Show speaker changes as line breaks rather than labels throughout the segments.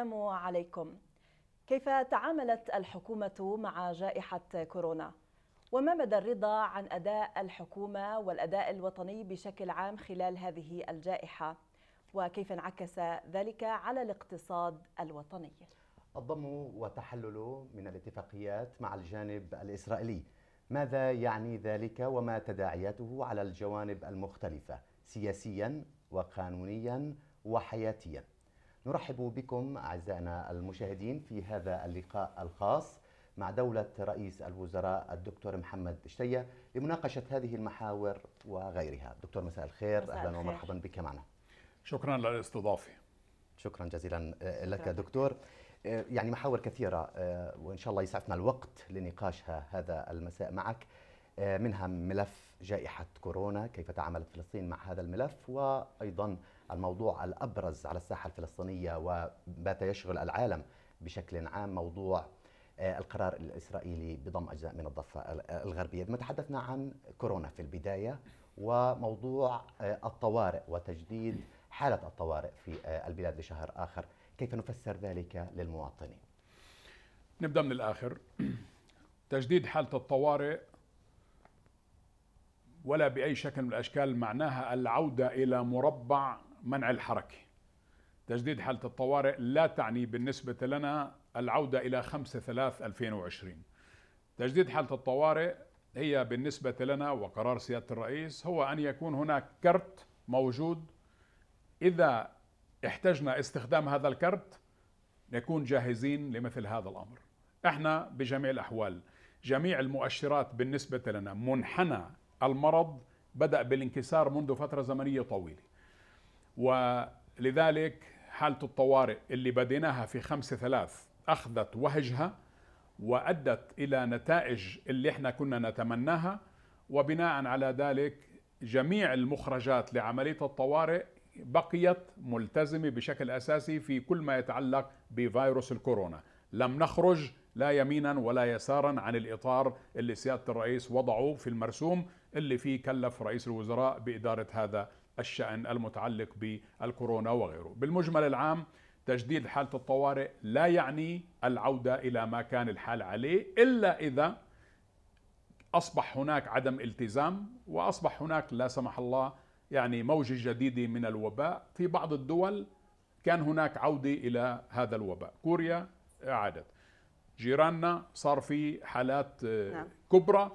السلام عليكم كيف تعاملت الحكومة مع جائحة كورونا؟ وما مدى الرضا عن أداء الحكومة والأداء الوطني بشكل عام خلال هذه الجائحة؟ وكيف انعكس ذلك على الاقتصاد الوطني؟
الضم وتحلل من الاتفاقيات مع الجانب الإسرائيلي ماذا يعني ذلك وما تداعياته على الجوانب المختلفة سياسيا وقانونيا وحياتيا نرحب بكم أعزائنا المشاهدين في هذا اللقاء الخاص مع دولة رئيس الوزراء الدكتور محمد شتية لمناقشة هذه المحاور وغيرها دكتور مساء الخير مساء أهلا الخير. ومرحبا بك معنا شكرا للاستضافة شكرا جزيلا آه، لك شكرا. دكتور آه، يعني محاور كثيرة آه، وإن شاء الله يسعفنا الوقت لنقاشها هذا المساء معك منها ملف جائحة كورونا كيف تعاملت فلسطين مع هذا الملف وأيضا الموضوع الابرز على الساحه الفلسطينيه وبات يشغل العالم بشكل عام موضوع آه، القرار الاسرائيلي بضم اجزاء من الضفه الغربيه، ما تحدثنا عن كورونا في البدايه وموضوع آه، الطوارئ وتجديد حاله الطوارئ في آه، البلاد لشهر اخر، كيف نفسر ذلك للمواطنين؟ نبدا من الاخر. تجديد حاله
الطوارئ ولا باي شكل من الاشكال معناها العوده الى مربع منع الحركة تجديد حالة الطوارئ لا تعني بالنسبة لنا العودة إلى 5/3/2020 تجديد حالة الطوارئ هي بالنسبة لنا وقرار سيادة الرئيس هو أن يكون هناك كرت موجود إذا احتجنا استخدام هذا الكرت نكون جاهزين لمثل هذا الأمر احنا بجميع الأحوال جميع المؤشرات بالنسبة لنا منحنى المرض بدأ بالانكسار منذ فترة زمنية طويلة ولذلك حالة الطوارئ اللي بديناها في خمسة ثلاث أخذت وهجها وأدت إلى نتائج اللي احنا كنا نتمناها وبناء على ذلك جميع المخرجات لعملية الطوارئ بقيت ملتزمة بشكل أساسي في كل ما يتعلق بفيروس الكورونا لم نخرج لا يمينا ولا يسارا عن الإطار اللي سيادة الرئيس وضعه في المرسوم اللي فيه كلف رئيس الوزراء بإدارة هذا الشأن المتعلق بالكورونا وغيره بالمجمل العام تجديد حالة الطوارئ لا يعني العودة إلى ما كان الحال عليه إلا إذا أصبح هناك عدم التزام وأصبح هناك لا سمح الله يعني موجة جديدة من الوباء في بعض الدول كان هناك عودة إلى هذا الوباء كوريا عادت جيراننا صار في حالات آه، نعم. كبرى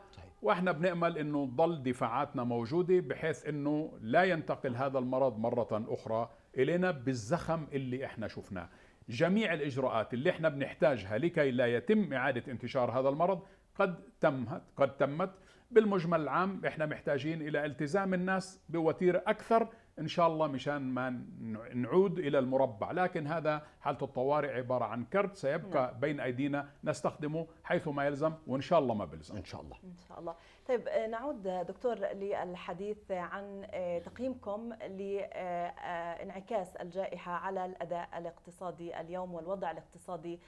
واحنا بنأمل انه تضل دفاعاتنا موجودة بحيث انه لا ينتقل هذا المرض مرة اخرى الينا بالزخم اللي احنا شفناه جميع الاجراءات اللي احنا بنحتاجها لكي لا يتم اعادة انتشار هذا المرض قد تمت قد تمت بالمجمل العام احنا محتاجين الى التزام الناس بوتيره اكثر إن شاء الله مشان ما نعود إلى المربع لكن هذا حالة الطوارئ عبارة عن كرت سيبقى نعم. بين أيدينا نستخدمه حيث ما يلزم وإن شاء الله ما بيلزم
إن شاء الله
إن شاء الله طيب آه، نعود دكتور للحديث عن آه، تقييمكم لانعكاس آه، الجائحة على الأداء الاقتصادي اليوم والوضع الاقتصادي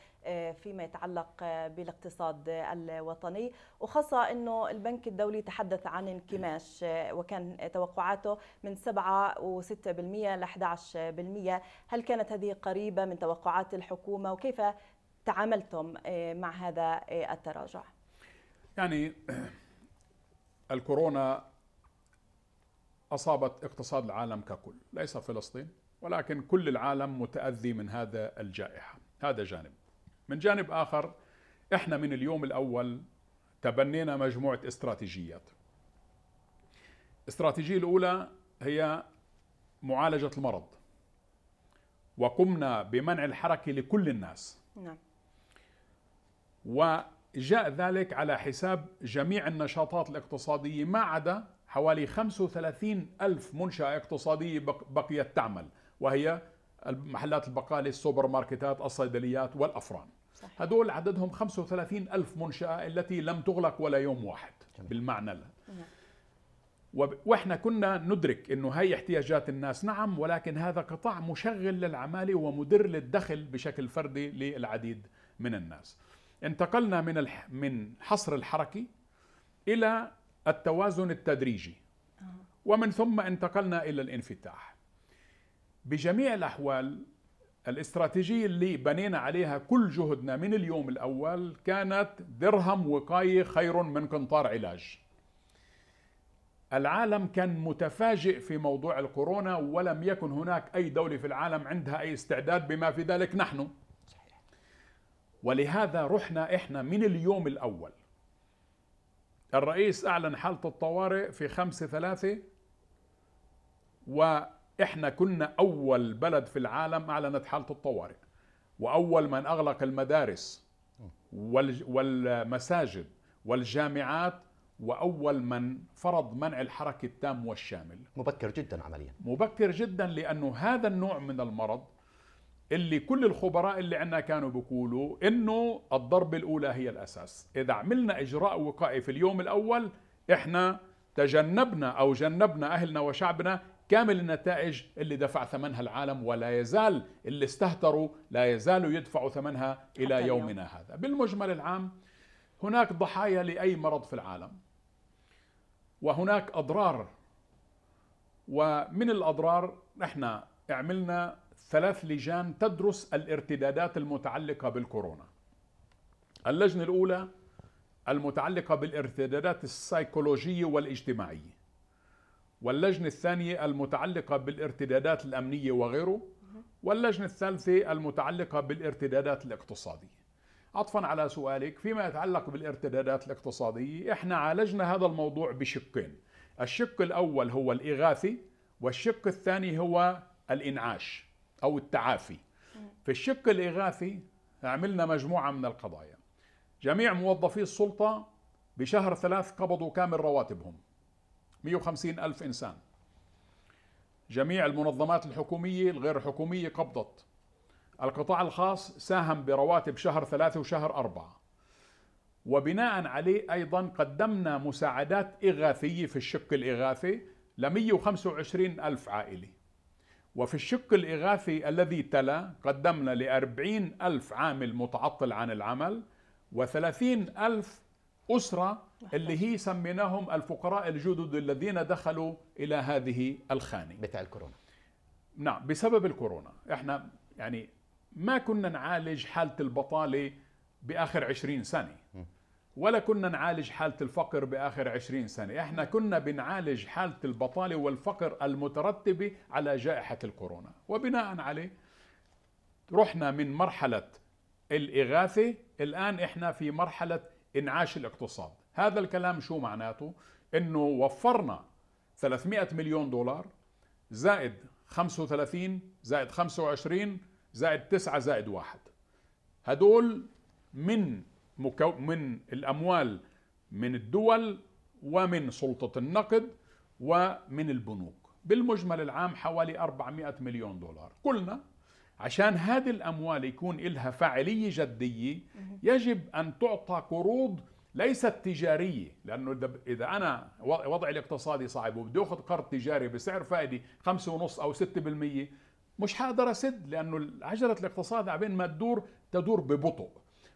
فيما يتعلق بالاقتصاد الوطني وخاصة أنه البنك الدولي تحدث عن انكماش وكان توقعاته من 7.6% ل 11% هل كانت هذه قريبة من توقعات الحكومة وكيف تعاملتم مع هذا التراجع؟
يعني الكورونا اصابت اقتصاد العالم ككل، ليس فلسطين، ولكن كل العالم متاذي من هذا الجائحه، هذا جانب. من جانب اخر احنا من اليوم الاول تبنينا مجموعه استراتيجيات. الاستراتيجيه الاولى هي معالجه المرض. وقمنا بمنع الحركه لكل الناس. نعم. جاء ذلك على حساب جميع النشاطات الاقتصادية ما عدا حوالي 35 ألف منشأة اقتصادية بقيت تعمل وهي محلات البقالة السوبر ماركتات الصيدليات والأفران صحيح. هدول عددهم 35 ألف منشأة التي لم تغلق ولا يوم واحد جميل. بالمعنى لها. نعم. واحنا كنا ندرك انه هي احتياجات الناس نعم ولكن هذا قطاع مشغل للعماله ومدر للدخل بشكل فردي للعديد من الناس. انتقلنا من الح... من حصر الحركي الى التوازن التدريجي آه. ومن ثم انتقلنا الى الانفتاح بجميع الاحوال الاستراتيجيه اللي بنينا عليها كل جهدنا من اليوم الاول كانت درهم وقايه خير من قنطار علاج العالم كان متفاجئ في موضوع الكورونا ولم يكن هناك اي دوله في العالم عندها اي استعداد بما في ذلك نحن ولهذا رحنا احنا من اليوم الاول الرئيس اعلن حاله الطوارئ في خمسة ثلاثة واحنا كنا اول بلد في العالم اعلنت حاله الطوارئ واول من اغلق المدارس والمساجد والجامعات واول من فرض منع الحركه التام والشامل مبكر جدا عمليا مبكر جدا لانه هذا النوع من المرض اللي كل الخبراء اللي عندنا كانوا بيقولوا انه الضربة الاولى هي الاساس اذا عملنا اجراء وقائي في اليوم الاول احنا تجنبنا او جنبنا اهلنا وشعبنا كامل النتائج اللي دفع ثمنها العالم ولا يزال اللي استهتروا لا يزالوا يدفعوا ثمنها الى يومنا هذا بالمجمل العام هناك ضحايا لاي مرض في العالم وهناك اضرار ومن الاضرار نحن عملنا ثلاث لجان تدرس الارتدادات المتعلقة بالكورونا اللجنة الأولى المتعلقة بالارتدادات السيكولوجية والاجتماعية واللجنة الثانية المتعلقة بالارتدادات الأمنية وغيره واللجنة الثالثة المتعلقة بالارتدادات الاقتصادية عطفا على سؤالك فيما يتعلق بالارتدادات الاقتصادية احنا عالجنا هذا الموضوع بشقين الشق الأول هو الإغاثي والشق الثاني هو الإنعاش أو التعافي في الشق الإغاثي عملنا مجموعة من القضايا جميع موظفي السلطة بشهر ثلاث قبضوا كامل رواتبهم 150 ألف إنسان جميع المنظمات الحكومية الغير حكومية قبضت القطاع الخاص ساهم برواتب شهر ثلاثة وشهر أربعة وبناء عليه أيضا قدمنا مساعدات إغاثية في الشق الإغاثي ل 125 ألف عائلة وفي الشق الإغاثي الذي تلا قدمنا لأربعين ألف عامل متعطل عن العمل وثلاثين ألف أسرة اللي هي سميناهم الفقراء الجدد الذين دخلوا إلى هذه الخانة بتاع الكورونا نعم بسبب الكورونا احنا يعني ما كنا نعالج حالة البطالة بآخر عشرين سنة ولا كنا نعالج حالة الفقر بآخر عشرين سنة إحنا كنا بنعالج حالة البطالة والفقر المترتبة على جائحة الكورونا وبناء عليه رحنا من مرحلة الإغاثة الآن إحنا في مرحلة إنعاش الاقتصاد هذا الكلام شو معناته؟ إنه وفرنا 300 مليون دولار زائد 35 زائد 25 زائد 9 زائد 1 هدول من من الأموال من الدول ومن سلطة النقد ومن البنوك بالمجمل العام حوالي 400 مليون دولار قلنا عشان هذه الأموال يكون لها فاعلية جدية يجب أن تعطى قروض ليست تجارية لأنه إذا أنا وضعي الاقتصادي صعب وبدي أخذ قرض تجاري بسعر فائده 5.5 أو 6% مش حقدر أسد لأنه عجلة الاقتصاد عبين ما تدور تدور ببطء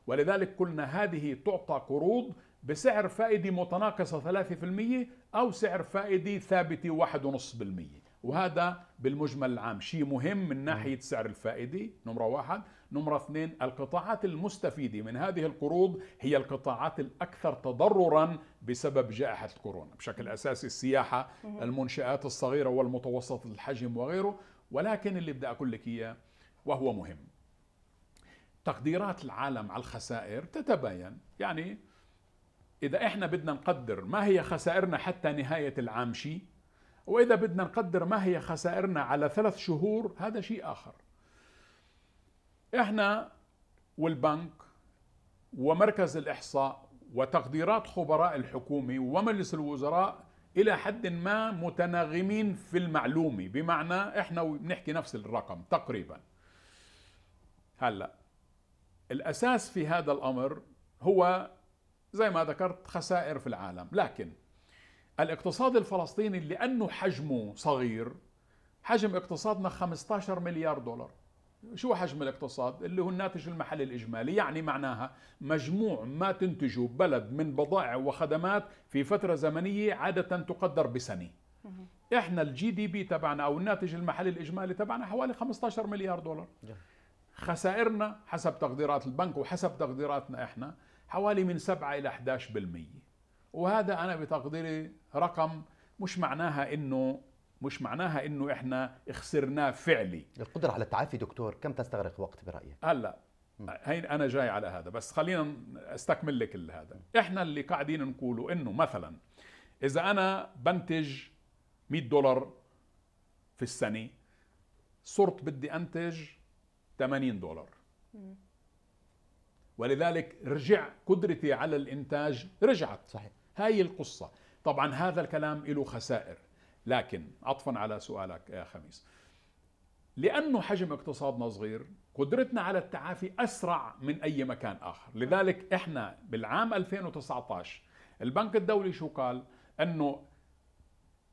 ولذلك قلنا هذه تعطى قروض بسعر فائدي متناقصة 3% أو سعر فائدي ثابت 1.5% وهذا بالمجمل العام شيء مهم من ناحية نعم. سعر الفائدة نمرة واحد نمرة اثنين القطاعات المستفيدة من هذه القروض هي القطاعات الأكثر تضررا بسبب جائحة كورونا بشكل أساسي السياحة المنشآت الصغيرة والمتوسطة الحجم وغيره ولكن اللي بدي أقول لك إياه وهو مهم تقديرات العالم على الخسائر تتباين يعني إذا إحنا بدنا نقدر ما هي خسائرنا حتى نهاية العام شيء وإذا بدنا نقدر ما هي خسائرنا على ثلاث شهور هذا شيء آخر إحنا والبنك ومركز الإحصاء وتقديرات خبراء الحكومة ومجلس الوزراء إلى حد ما متناغمين في المعلومة بمعنى إحنا بنحكي نفس الرقم تقريبا هلأ الأساس في هذا الأمر هو زي ما ذكرت خسائر في العالم لكن الاقتصاد الفلسطيني لأنه حجمه صغير حجم اقتصادنا 15 مليار دولار شو حجم الاقتصاد اللي هو الناتج المحلي الإجمالي يعني معناها مجموع ما تنتجه بلد من بضائع وخدمات في فترة زمنية عادة تقدر بسنة احنا الجي دي بي تبعنا او الناتج المحلي الاجمالي تبعنا حوالي 15 مليار دولار خسائرنا حسب تقديرات البنك وحسب تقديراتنا احنا حوالي من 7 الى 11% وهذا انا بتقديري رقم مش معناها انه مش معناها انه احنا خسرناه فعلي
القدره على التعافي دكتور كم تستغرق وقت برايك
هلا هي انا جاي على هذا بس خلينا استكمل لك هذا احنا اللي قاعدين نقوله انه مثلا اذا انا بنتج 100 دولار في السنه صرت بدي انتج 80 دولار ولذلك رجع قدرتي على الانتاج رجعت صحيح هاي القصه طبعا هذا الكلام له خسائر لكن عطفا على سؤالك يا خميس لانه حجم اقتصادنا صغير قدرتنا على التعافي اسرع من اي مكان اخر لذلك احنا بالعام 2019 البنك الدولي شو قال انه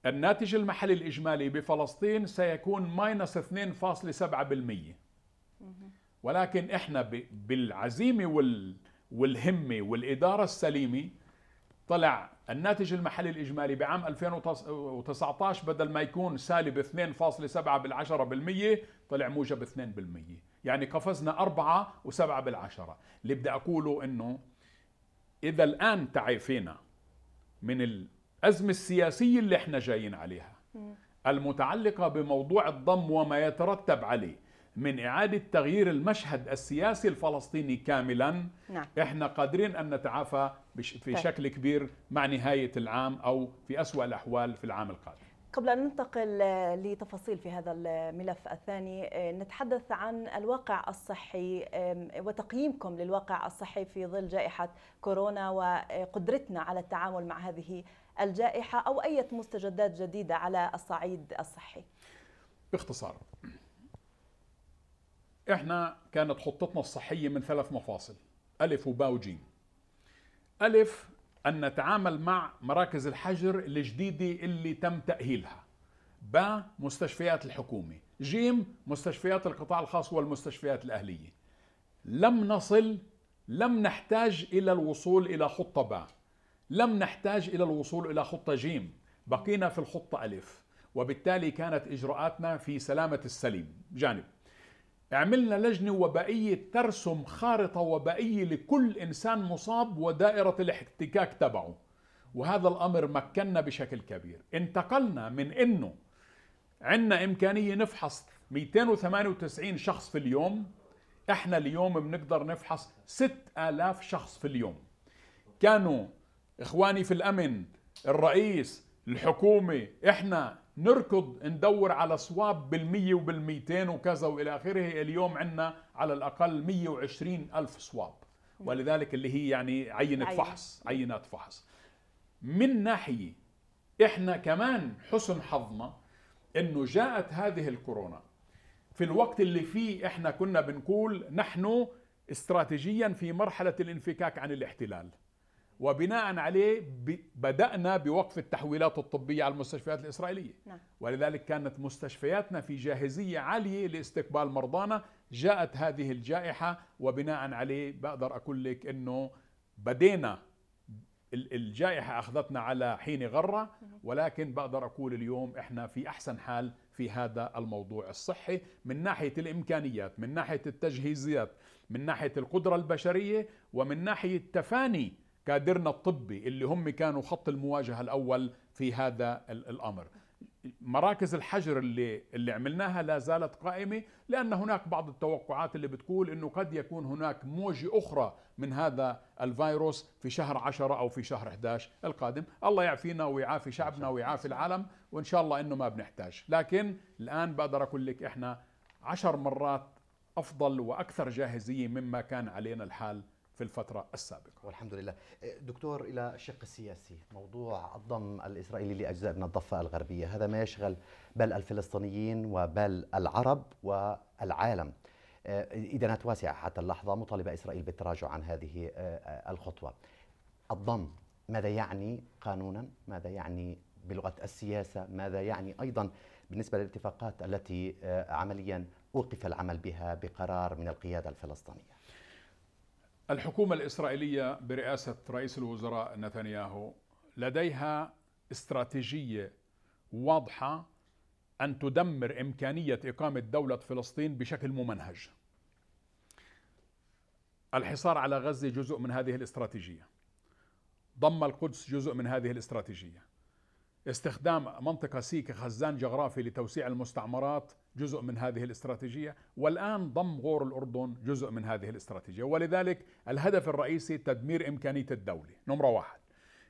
الناتج المحلي الاجمالي بفلسطين سيكون ماينس 2.7% ولكن احنا بالعزيمه وال والهمه والاداره السليمه طلع الناتج المحلي الاجمالي بعام 2019 بدل ما يكون سالب 2.7 بالعشرة بالمية طلع موجب 2% بالميه يعني قفزنا 4 و7 بالعشرة اللي بدي اقوله انه اذا الان تعافينا من الازمه السياسيه اللي احنا جايين عليها المتعلقه بموضوع الضم وما يترتب عليه من إعادة تغيير المشهد السياسي الفلسطيني كاملا نعم. إحنا قادرين أن نتعافى في طيب. شكل كبير مع نهاية العام أو في أسوأ الأحوال في العام القادم
قبل أن ننتقل لتفاصيل في هذا الملف الثاني آه، نتحدث عن الواقع الصحي وتقييمكم للواقع الصحي في ظل جائحة كورونا وقدرتنا على التعامل مع هذه الجائحة أو أي مستجدات جديدة على الصعيد الصحي
باختصار احنا كانت خطتنا الصحية من ثلاث مفاصل ألف وباء وجيم ألف أن نتعامل مع مراكز الحجر الجديدة اللي تم تأهيلها باء مستشفيات الحكومة جيم مستشفيات القطاع الخاص والمستشفيات الأهلية لم نصل لم نحتاج إلى الوصول إلى خطة باء لم نحتاج إلى الوصول إلى خطة جيم بقينا في الخطة ألف وبالتالي كانت إجراءاتنا في سلامة السليم جانب عملنا لجنة وبائية ترسم خارطة وبائية لكل إنسان مصاب ودائرة الاحتكاك تبعه وهذا الأمر مكننا بشكل كبير انتقلنا من أنه عندنا إمكانية نفحص 298 شخص في اليوم احنا اليوم بنقدر نفحص 6000 شخص في اليوم كانوا اخواني في الامن الرئيس الحكومه احنا نركض ندور على صواب بالمية وبالميتين وكذا وإلى آخره اليوم عندنا على الأقل وعشرين ألف صواب ولذلك اللي هي يعني عينة فحص عينات فحص من ناحية إحنا كمان حسن حظنا أنه جاءت هذه الكورونا في الوقت اللي فيه إحنا كنا بنقول نحن استراتيجيا في مرحلة الانفكاك عن الاحتلال وبناء عليه بدأنا بوقف التحويلات الطبية على المستشفيات الإسرائيلية نعم. ولذلك كانت مستشفياتنا في جاهزية عالية لاستقبال مرضانا جاءت هذه الجائحة وبناء عليه بقدر أقول لك أنه بدينا الجائحة أخذتنا على حين غرة ولكن بقدر أقول اليوم إحنا في أحسن حال في هذا الموضوع الصحي من ناحية الإمكانيات من ناحية التجهيزات من ناحية القدرة البشرية ومن ناحية تفاني كادرنا الطبي اللي هم كانوا خط المواجهه الاول في هذا الامر مراكز الحجر اللي اللي عملناها لا زالت قائمه لان هناك بعض التوقعات اللي بتقول انه قد يكون هناك موجه اخرى من هذا الفيروس في شهر 10 او في شهر 11 القادم، الله يعفينا ويعافي شعبنا ويعافي العالم وان شاء الله انه ما بنحتاج، لكن الان بقدر اقول لك احنا عشر مرات افضل واكثر جاهزيه مما كان علينا الحال في الفترة السابقة والحمد لله دكتور إلى الشق السياسي
موضوع الضم الإسرائيلي لأجزاء من الضفة الغربية هذا ما يشغل بل الفلسطينيين وبل العرب والعالم آه، إدانات واسعة حتى اللحظة مطالبة إسرائيل بالتراجع عن هذه آه، آه، الخطوة الضم ماذا يعني قانونا ماذا يعني بلغة السياسة ماذا يعني أيضا بالنسبة للاتفاقات التي عمليا أوقف العمل بها بقرار من القيادة الفلسطينية
الحكومة الإسرائيلية برئاسة رئيس الوزراء نتنياهو لديها استراتيجية واضحة أن تدمر إمكانية إقامة دولة فلسطين بشكل ممنهج الحصار على غزة جزء من هذه الاستراتيجية ضم القدس جزء من هذه الاستراتيجية استخدام منطقة سي كخزان جغرافي لتوسيع المستعمرات جزء من هذه الاستراتيجية والآن ضم غور الأردن جزء من هذه الاستراتيجية ولذلك الهدف الرئيسي تدمير إمكانية الدولة نمرة واحد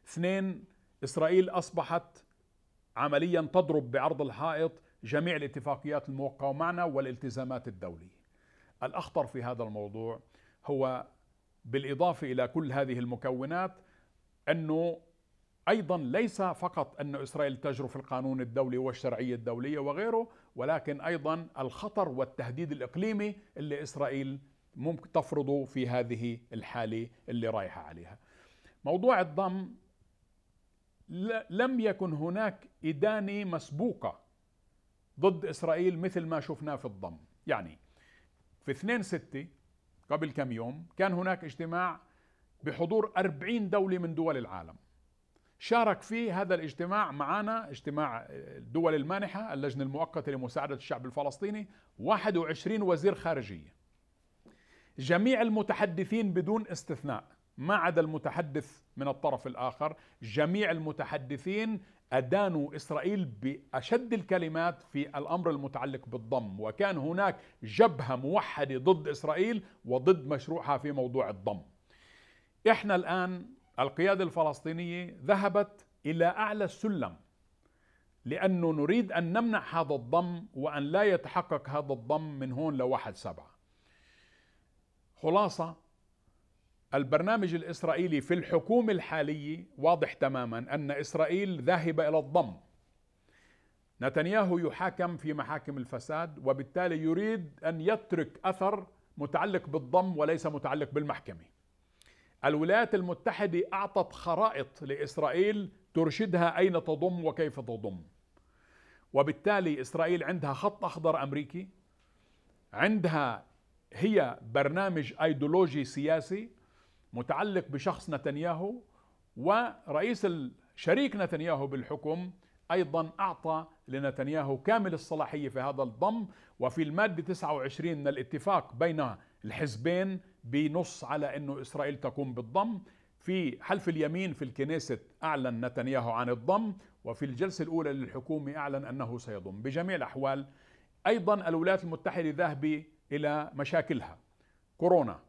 اثنين إسرائيل أصبحت عمليا تضرب بعرض الحائط جميع الاتفاقيات الموقعة معنا والالتزامات الدولية الأخطر في هذا الموضوع هو بالإضافة إلى كل هذه المكونات أنه أيضا ليس فقط أن إسرائيل تجرف القانون الدولي والشرعية الدولية وغيره ولكن أيضا الخطر والتهديد الإقليمي اللي إسرائيل ممكن تفرضه في هذه الحالة اللي رايحة عليها موضوع الضم لم يكن هناك إدانة مسبوقة ضد إسرائيل مثل ما شفناه في الضم يعني في 2 6 قبل كم يوم كان هناك اجتماع بحضور 40 دولة من دول العالم شارك في هذا الاجتماع معنا اجتماع الدول المانحة اللجنة المؤقتة لمساعدة الشعب الفلسطيني 21 وزير خارجية جميع المتحدثين بدون استثناء ما عدا المتحدث من الطرف الآخر جميع المتحدثين أدانوا إسرائيل بأشد الكلمات في الأمر المتعلق بالضم وكان هناك جبهة موحدة ضد إسرائيل وضد مشروعها في موضوع الضم إحنا الآن القيادة الفلسطينية ذهبت إلى أعلى السلم لأنه نريد أن نمنع هذا الضم وأن لا يتحقق هذا الضم من هون لواحد سبعة خلاصة البرنامج الإسرائيلي في الحكومة الحالية واضح تماما أن إسرائيل ذاهبة إلى الضم نتنياهو يحاكم في محاكم الفساد وبالتالي يريد أن يترك أثر متعلق بالضم وليس متعلق بالمحكمه الولايات المتحدة أعطت خرائط لإسرائيل ترشدها أين تضم وكيف تضم وبالتالي إسرائيل عندها خط أخضر أمريكي عندها هي برنامج أيديولوجي سياسي متعلق بشخص نتنياهو ورئيس الشريك نتنياهو بالحكم أيضا أعطى لنتنياهو كامل الصلاحية في هذا الضم وفي المادة 29 من الاتفاق بين الحزبين بنص على انه اسرائيل تقوم بالضم في حلف اليمين في الكنيسة أعلن نتنياهو عن الضم وفي الجلسة الأولى للحكومة أعلن أنه سيضم بجميع الأحوال أيضا الولايات المتحدة ذاهبة إلى مشاكلها كورونا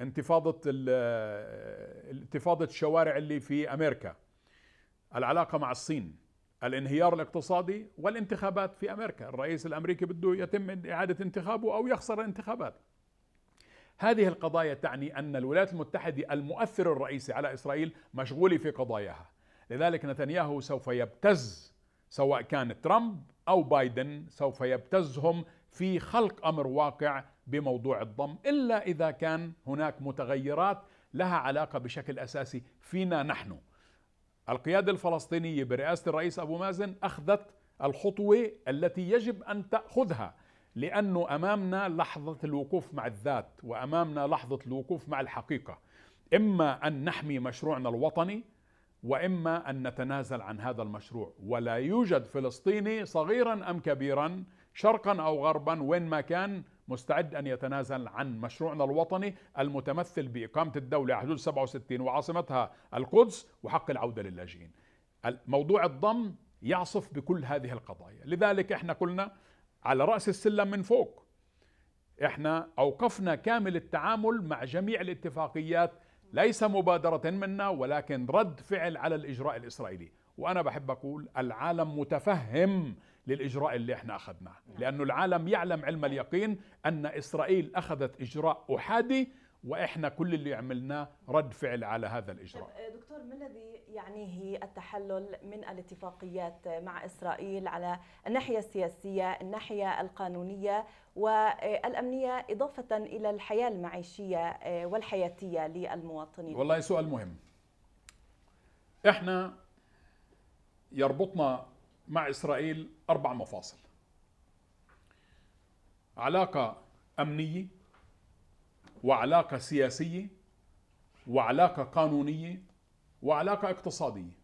انتفاضة انتفاضة الشوارع اللي في أمريكا العلاقة مع الصين الانهيار الاقتصادي والانتخابات في أمريكا الرئيس الأمريكي بده يتم إعادة انتخابه أو يخسر الانتخابات هذه القضايا تعني أن الولايات المتحدة المؤثر الرئيسي على إسرائيل مشغول في قضاياها لذلك نتنياهو سوف يبتز سواء كان ترامب أو بايدن سوف يبتزهم في خلق أمر واقع بموضوع الضم إلا إذا كان هناك متغيرات لها علاقة بشكل أساسي فينا نحن القيادة الفلسطينية برئاسة الرئيس أبو مازن أخذت الخطوة التي يجب أن تأخذها لأنه أمامنا لحظة الوقوف مع الذات وأمامنا لحظة الوقوف مع الحقيقة إما أن نحمي مشروعنا الوطني وإما أن نتنازل عن هذا المشروع ولا يوجد فلسطيني صغيرا أم كبيرا شرقا أو غربا وين ما كان مستعد أن يتنازل عن مشروعنا الوطني المتمثل بإقامة الدولة حدود 67 وعاصمتها القدس وحق العودة للاجئين موضوع الضم يعصف بكل هذه القضايا لذلك احنا قلنا على رأس السلم من فوق احنا أوقفنا كامل التعامل مع جميع الاتفاقيات ليس مبادرة منا ولكن رد فعل على الإجراء الإسرائيلي وأنا بحب أقول العالم متفهم للإجراء اللي احنا أخذناه لانه العالم يعلم علم اليقين أن إسرائيل أخذت إجراء أحادي واحنا كل اللي عملناه رد فعل على هذا الاجراء
دكتور ما الذي يعنيه التحلل من الاتفاقيات مع اسرائيل على الناحيه السياسيه الناحيه القانونيه والامنيه اضافه الى الحياه المعيشيه والحياتيه للمواطنين
والله سؤال مهم احنا يربطنا مع اسرائيل اربع مفاصل علاقه امنيه وعلاقة سياسية وعلاقة قانونية وعلاقة اقتصادية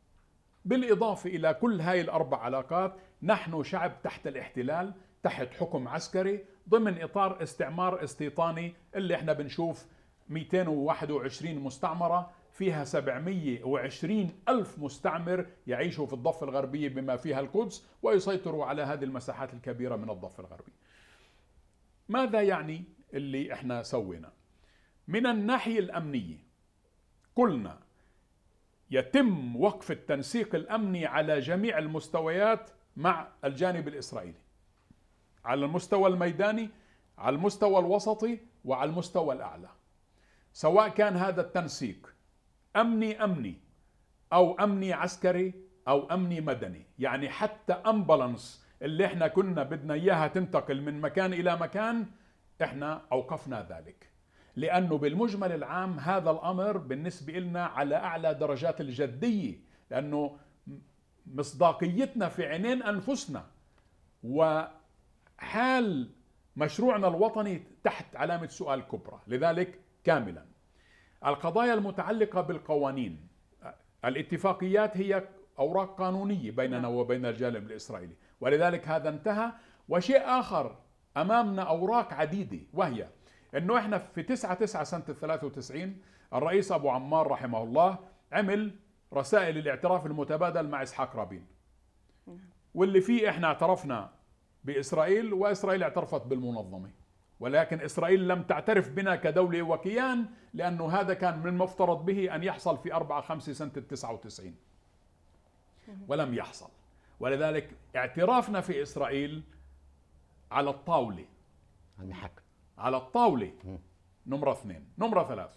بالإضافة إلى كل هاي الأربع علاقات نحن شعب تحت الاحتلال تحت حكم عسكري ضمن إطار استعمار استيطاني اللي احنا بنشوف 221 مستعمرة فيها 720 ألف مستعمر يعيشوا في الضفة الغربية بما فيها القدس ويسيطروا على هذه المساحات الكبيرة من الضفة الغربية ماذا يعني اللي احنا سويناه من الناحية الأمنية قلنا يتم وقف التنسيق الأمني على جميع المستويات مع الجانب الإسرائيلي على المستوى الميداني على المستوى الوسطي وعلى المستوى الأعلى سواء كان هذا التنسيق أمني أمني أو أمني عسكري أو أمني مدني يعني حتى أمبلانس اللي احنا كنا بدنا إياها تنتقل من مكان إلى مكان احنا أوقفنا ذلك لأنه بالمجمل العام هذا الأمر بالنسبة لنا على أعلى درجات الجدية لأنه مصداقيتنا في عينين أنفسنا وحال مشروعنا الوطني تحت علامة سؤال كبرى لذلك كاملا القضايا المتعلقة بالقوانين الاتفاقيات هي أوراق قانونية بيننا نعم. وبين الجانب الإسرائيلي ولذلك هذا انتهى وشيء آخر أمامنا أوراق عديدة وهي انه احنا في 9 9 سنه 93 الرئيس ابو عمار رحمه الله عمل رسائل الاعتراف المتبادل مع اسحاق رابين واللي فيه احنا اعترفنا باسرائيل واسرائيل اعترفت بالمنظمه ولكن اسرائيل لم تعترف بنا كدوله وكيان لانه هذا كان من المفترض به ان يحصل في 4 5 سنه 99 ولم يحصل ولذلك اعترافنا في اسرائيل على الطاوله على حق على الطاولة نمرة اثنين نمرة ثلاث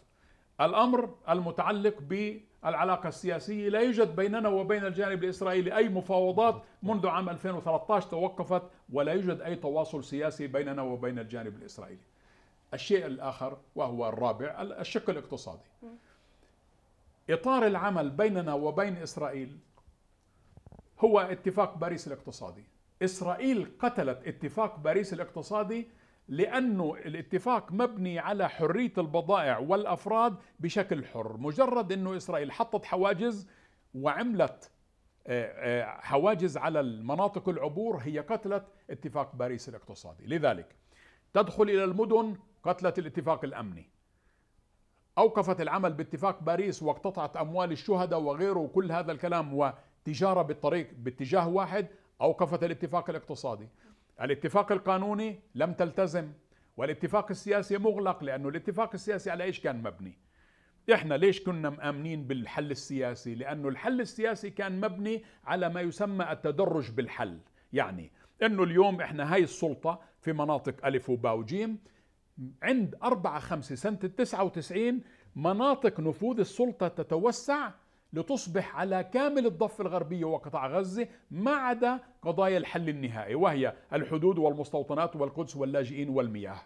الأمر المتعلق بالعلاقة السياسية لا يوجد بيننا وبين الجانب الإسرائيلي أي مفاوضات منذ عام 2013 توقفت ولا يوجد أي تواصل سياسي بيننا وبين الجانب الإسرائيلي الشيء الآخر وهو الرابع الشق الاقتصادي إطار العمل بيننا وبين إسرائيل هو اتفاق باريس الاقتصادي إسرائيل قتلت اتفاق باريس الاقتصادي لأنه الاتفاق مبني على حرية البضائع والأفراد بشكل حر مجرد أنه إسرائيل حطت حواجز وعملت آه، آه، حواجز على المناطق العبور هي قتلت اتفاق باريس الاقتصادي لذلك تدخل إلى المدن قتلت الاتفاق الأمني أوقفت العمل باتفاق باريس واقتطعت أموال الشهداء وغيره وكل هذا الكلام وتجارة بالطريق باتجاه واحد أوقفت الاتفاق الاقتصادي الاتفاق القانوني لم تلتزم والاتفاق السياسي مغلق لأنه الاتفاق السياسي على إيش كان مبني إحنا ليش كنا مآمنين بالحل السياسي لأنه الحل السياسي كان مبني على ما يسمى التدرج بالحل يعني أنه اليوم إحنا هاي السلطة في مناطق ألف وباء وجيم عند 4 5 سنة 99 مناطق نفوذ السلطة تتوسع لتصبح على كامل الضفة الغربية وقطاع غزة ما عدا قضايا الحل النهائي وهي الحدود والمستوطنات والقدس واللاجئين والمياه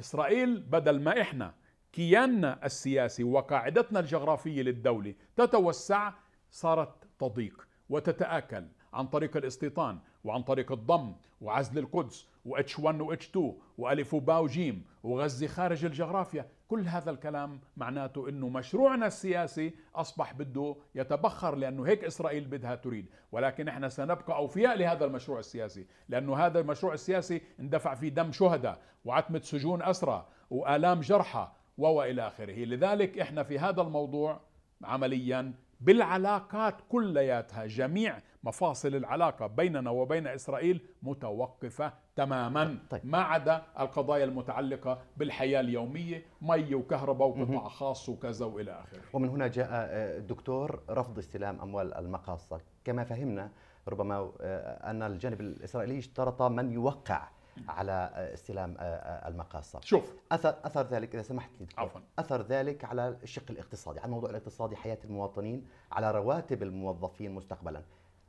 إسرائيل بدل ما إحنا كياننا السياسي وقاعدتنا الجغرافية للدولة تتوسع صارت تضيق وتتآكل عن طريق الاستيطان وعن طريق الضم وعزل القدس واتش 1 واتش 2 والف وباء وجيم وغزه خارج الجغرافيا كل هذا الكلام معناته انه مشروعنا السياسي اصبح بده يتبخر لانه هيك اسرائيل بدها تريد ولكن احنا سنبقى اوفياء لهذا المشروع السياسي لانه هذا المشروع السياسي اندفع فيه دم شهداء وعتمه سجون اسرى والام جرحى والى اخره لذلك احنا في هذا الموضوع عمليا بالعلاقات كلياتها جميع مفاصل العلاقة بيننا وبين إسرائيل متوقفة تماما طيب،, طيب. ما عدا القضايا المتعلقة بالحياة اليومية مي وكهرباء وقطاع خاص وكذا وإلى آخره
ومن هنا جاء آه، الدكتور رفض استلام أموال المقاصة كما فهمنا ربما آه، أن الجانب الإسرائيلي اشترط من يوقع على آه، استلام المقاصة شوف أثر, أثر ذلك إذا سمحت لي عفوا أثر ذلك على الشق الاقتصادي على الموضوع الاقتصادي حياة المواطنين على رواتب الموظفين مستقبلا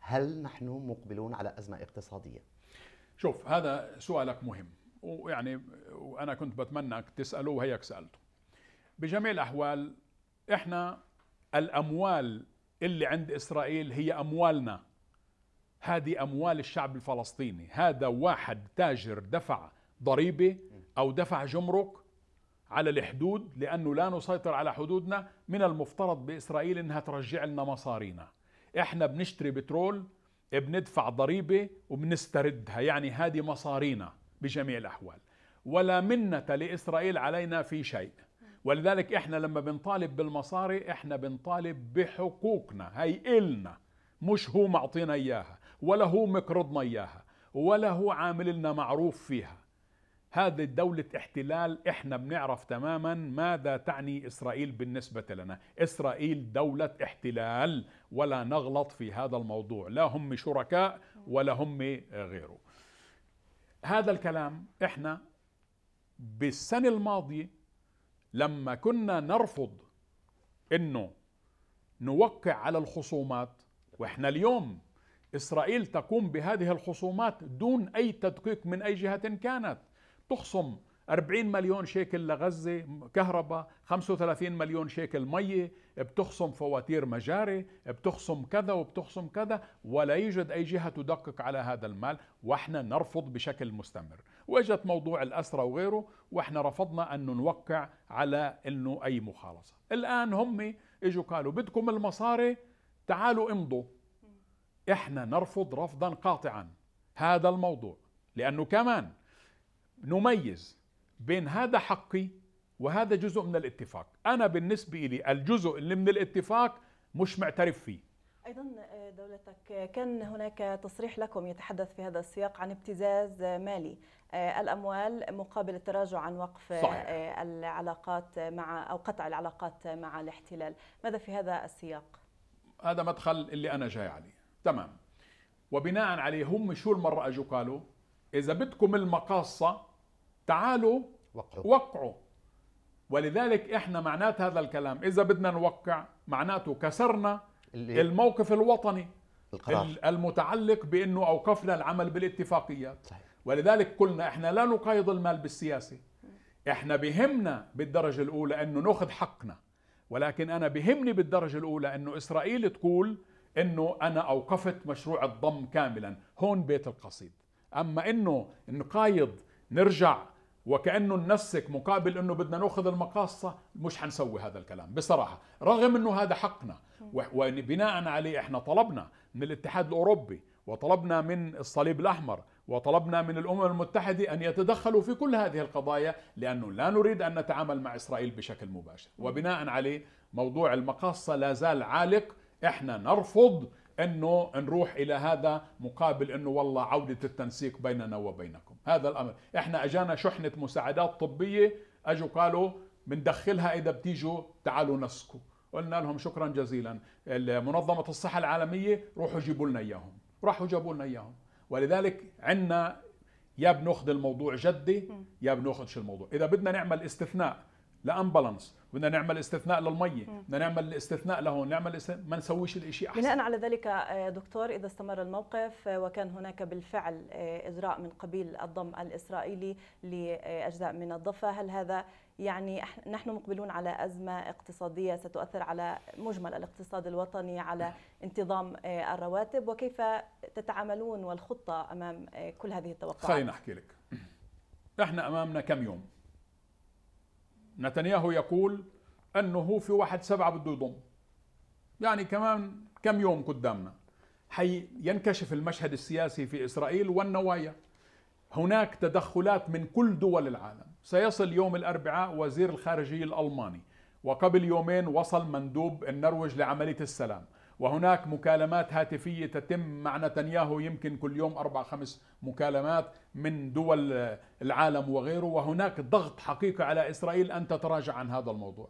هل نحن مقبلون على أزمة اقتصادية؟ شوف
هذا سؤالك مهم ويعني وأنا كنت بتمنى تسأله وهيك سألته بجميع الأحوال إحنا الأموال اللي عند إسرائيل هي أموالنا هذه أموال الشعب الفلسطيني هذا واحد تاجر دفع ضريبة أو دفع جمرك على الحدود لأنه لا نسيطر على حدودنا من المفترض بإسرائيل أنها ترجع لنا مصارينا احنا بنشتري بترول بندفع ضريبة وبنستردها يعني هذه مصارينا بجميع الأحوال ولا منة لإسرائيل علينا في شيء ولذلك احنا لما بنطالب بالمصاري احنا بنطالب بحقوقنا هي إلنا مش هو معطينا إياها ولا هو مقرضنا إياها ولا هو عامل لنا معروف فيها هذه دولة احتلال احنا بنعرف تماما ماذا تعني اسرائيل بالنسبة لنا اسرائيل دولة احتلال ولا نغلط في هذا الموضوع لا هم شركاء ولا هم غيره هذا الكلام احنا بالسنة الماضية لما كنا نرفض انه نوقع على الخصومات واحنا اليوم اسرائيل تقوم بهذه الخصومات دون اي تدقيق من اي جهة كانت تخصم 40 مليون شيكل لغزة كهرباء 35 مليون شيكل مية بتخصم فواتير مجاري بتخصم كذا وبتخصم كذا ولا يوجد أي جهة تدقق على هذا المال وإحنا نرفض بشكل مستمر وإجت موضوع الأسرة وغيره وإحنا رفضنا أن نوقع على أنه أي مخالصة الآن هم إجوا قالوا بدكم المصاري تعالوا امضوا إحنا نرفض رفضا قاطعا هذا الموضوع لأنه كمان نميز بين هذا حقي وهذا جزء من الاتفاق أنا بالنسبة لي الجزء اللي من الاتفاق مش معترف فيه
ايضا آه، دولتك آه، كان هناك تصريح لكم يتحدث في هذا السياق عن ابتزاز مالي آه، الاموال مقابل التراجع عن وقف صحيح. العلاقات مع او قطع العلاقات مع الاحتلال ماذا في هذا السياق
هذا مدخل اللي انا جاي عليه تمام وبناء عليه هم شو المره اجوا قالوا اذا بدكم المقاصه تعالوا وقعوا, وقعوا. ولذلك احنا معنات هذا الكلام اذا بدنا نوقع معناته كسرنا الموقف الوطني القرار. المتعلق بانه اوقفنا العمل بالاتفاقيات صحيح. ولذلك قلنا احنا لا نقايض المال بالسياسه احنا بهمنا بالدرجه الاولى انه ناخذ حقنا ولكن انا بهمني بالدرجه الاولى انه اسرائيل تقول انه انا اوقفت مشروع الضم كاملا هون بيت القصيد اما انه نقايض نرجع وكانه ننسك مقابل انه بدنا ناخذ المقاصه مش حنسوي هذا الكلام بصراحه رغم انه هذا حقنا وبناء عليه احنا طلبنا من الاتحاد الاوروبي وطلبنا من الصليب الاحمر وطلبنا من الامم المتحده ان يتدخلوا في كل هذه القضايا لانه لا نريد ان نتعامل مع اسرائيل بشكل مباشر وبناء عليه موضوع المقاصه لا زال عالق احنا نرفض انه نروح الى هذا مقابل انه والله عوده التنسيق بيننا وبينكم هذا الامر احنا اجانا شحنه مساعدات طبيه اجوا قالوا بندخلها اذا بتيجوا تعالوا نسكوا قلنا لهم شكرا جزيلا منظمه الصحه العالميه روحوا جيبوا لنا اياهم راحوا جابوا لنا اياهم ولذلك عندنا يا بناخذ الموضوع جدي يا بناخذش الموضوع اذا بدنا نعمل استثناء لامبلانس بدنا نعمل استثناء للميه بدنا نعمل استثناء لهون نعمل استثناء ما نسويش الإشي احسن
بناء على ذلك آه، دكتور اذا استمر الموقف آه، وكان هناك بالفعل آه، اجراء من قبيل الضم الاسرائيلي لاجزاء من الضفه هل هذا يعني نحن مقبلون على أزمة اقتصادية ستؤثر على مجمل الاقتصاد الوطني على انتظام الرواتب وكيف تتعاملون والخطة أمام كل هذه التوقعات خلينا أحكي
لك احنا أمامنا كم يوم نتنياهو يقول انه في واحد سبعة بده يضم يعني كمان كم يوم قدامنا حينكشف المشهد السياسي في اسرائيل والنوايا هناك تدخلات من كل دول العالم سيصل يوم الاربعاء وزير الخارجيه الالماني وقبل يومين وصل مندوب النرويج لعمليه السلام وهناك مكالمات هاتفية تتم مع نتنياهو يمكن كل يوم أربع خمس مكالمات من دول العالم وغيره وهناك ضغط حقيقي على إسرائيل أن تتراجع عن هذا الموضوع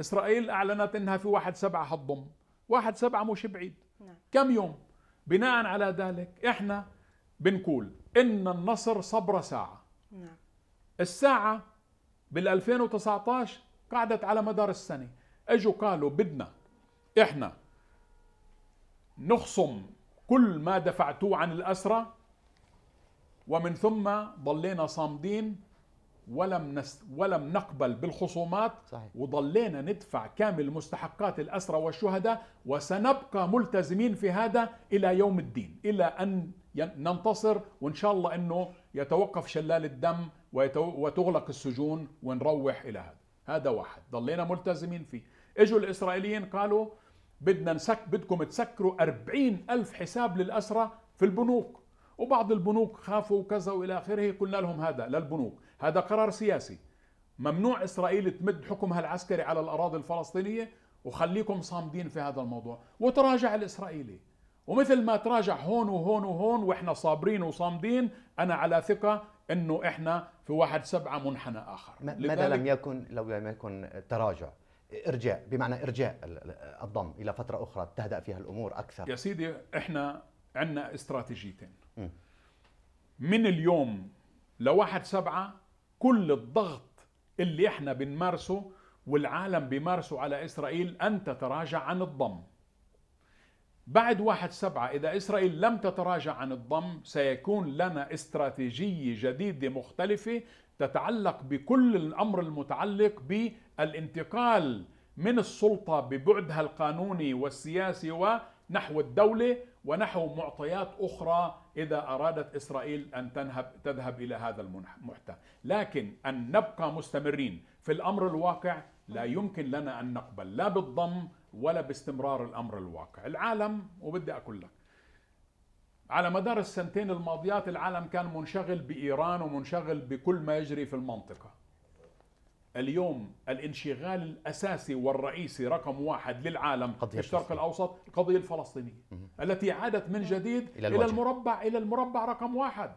إسرائيل أعلنت أنها في واحد سبعة حتضم واحد سبعة مش بعيد نعم. كم يوم بناء على ذلك إحنا بنقول إن النصر صبر ساعة نعم. الساعة بال2019 قعدت على مدار السنة اجوا قالوا بدنا احنا نخصم كل ما دفعتوه عن الأسرة ومن ثم ضلينا صامدين ولم نس ولم نقبل بالخصومات صحيح. وضلينا ندفع كامل مستحقات الأسرى والشهداء وسنبقى ملتزمين في هذا إلى يوم الدين إلى أن ننتصر وإن شاء الله أنه يتوقف شلال الدم وتغلق السجون ونروح إلى هذا هذا واحد ضلينا ملتزمين فيه اجوا الإسرائيليين قالوا بدنا نسك بدكم تسكروا أربعين ألف حساب للأسرة في البنوك وبعض البنوك خافوا وكذا وإلى آخره قلنا لهم هذا للبنوك هذا قرار سياسي ممنوع إسرائيل تمد حكمها العسكري على الأراضي الفلسطينية وخليكم صامدين في هذا الموضوع وتراجع الإسرائيلي ومثل ما تراجع هون وهون وهون وإحنا صابرين وصامدين أنا على ثقة أنه إحنا في واحد سبعة منحنى آخر ماذا لم
يكن لو لم يكن تراجع ارجاء بمعنى ارجاء الضم الى فتره اخرى تهدا فيها الامور اكثر
يا سيدي احنا عندنا استراتيجيتين
من اليوم
لواحد سبعة كل الضغط اللي احنا بنمارسه والعالم بيمارسه على اسرائيل ان تتراجع عن الضم بعد واحد سبعة إذا إسرائيل لم تتراجع عن الضم سيكون لنا استراتيجية جديدة مختلفة تتعلق بكل الأمر المتعلق بالانتقال من السلطة ببعدها القانوني والسياسي ونحو الدولة ونحو معطيات أخرى إذا أرادت إسرائيل أن تنهب تذهب إلى هذا المحتى لكن أن نبقى مستمرين في الأمر الواقع لا يمكن لنا أن نقبل لا بالضم ولا باستمرار الأمر الواقع العالم وبدي أقول لك على مدار السنتين الماضيات العالم كان منشغل بإيران ومنشغل بكل ما يجري في المنطقة اليوم الانشغال الأساسي والرئيسي رقم واحد للعالم في الشرق الأوسط القضية الفلسطينية التي عادت من جديد إلى, إلى المربع إلى المربع رقم واحد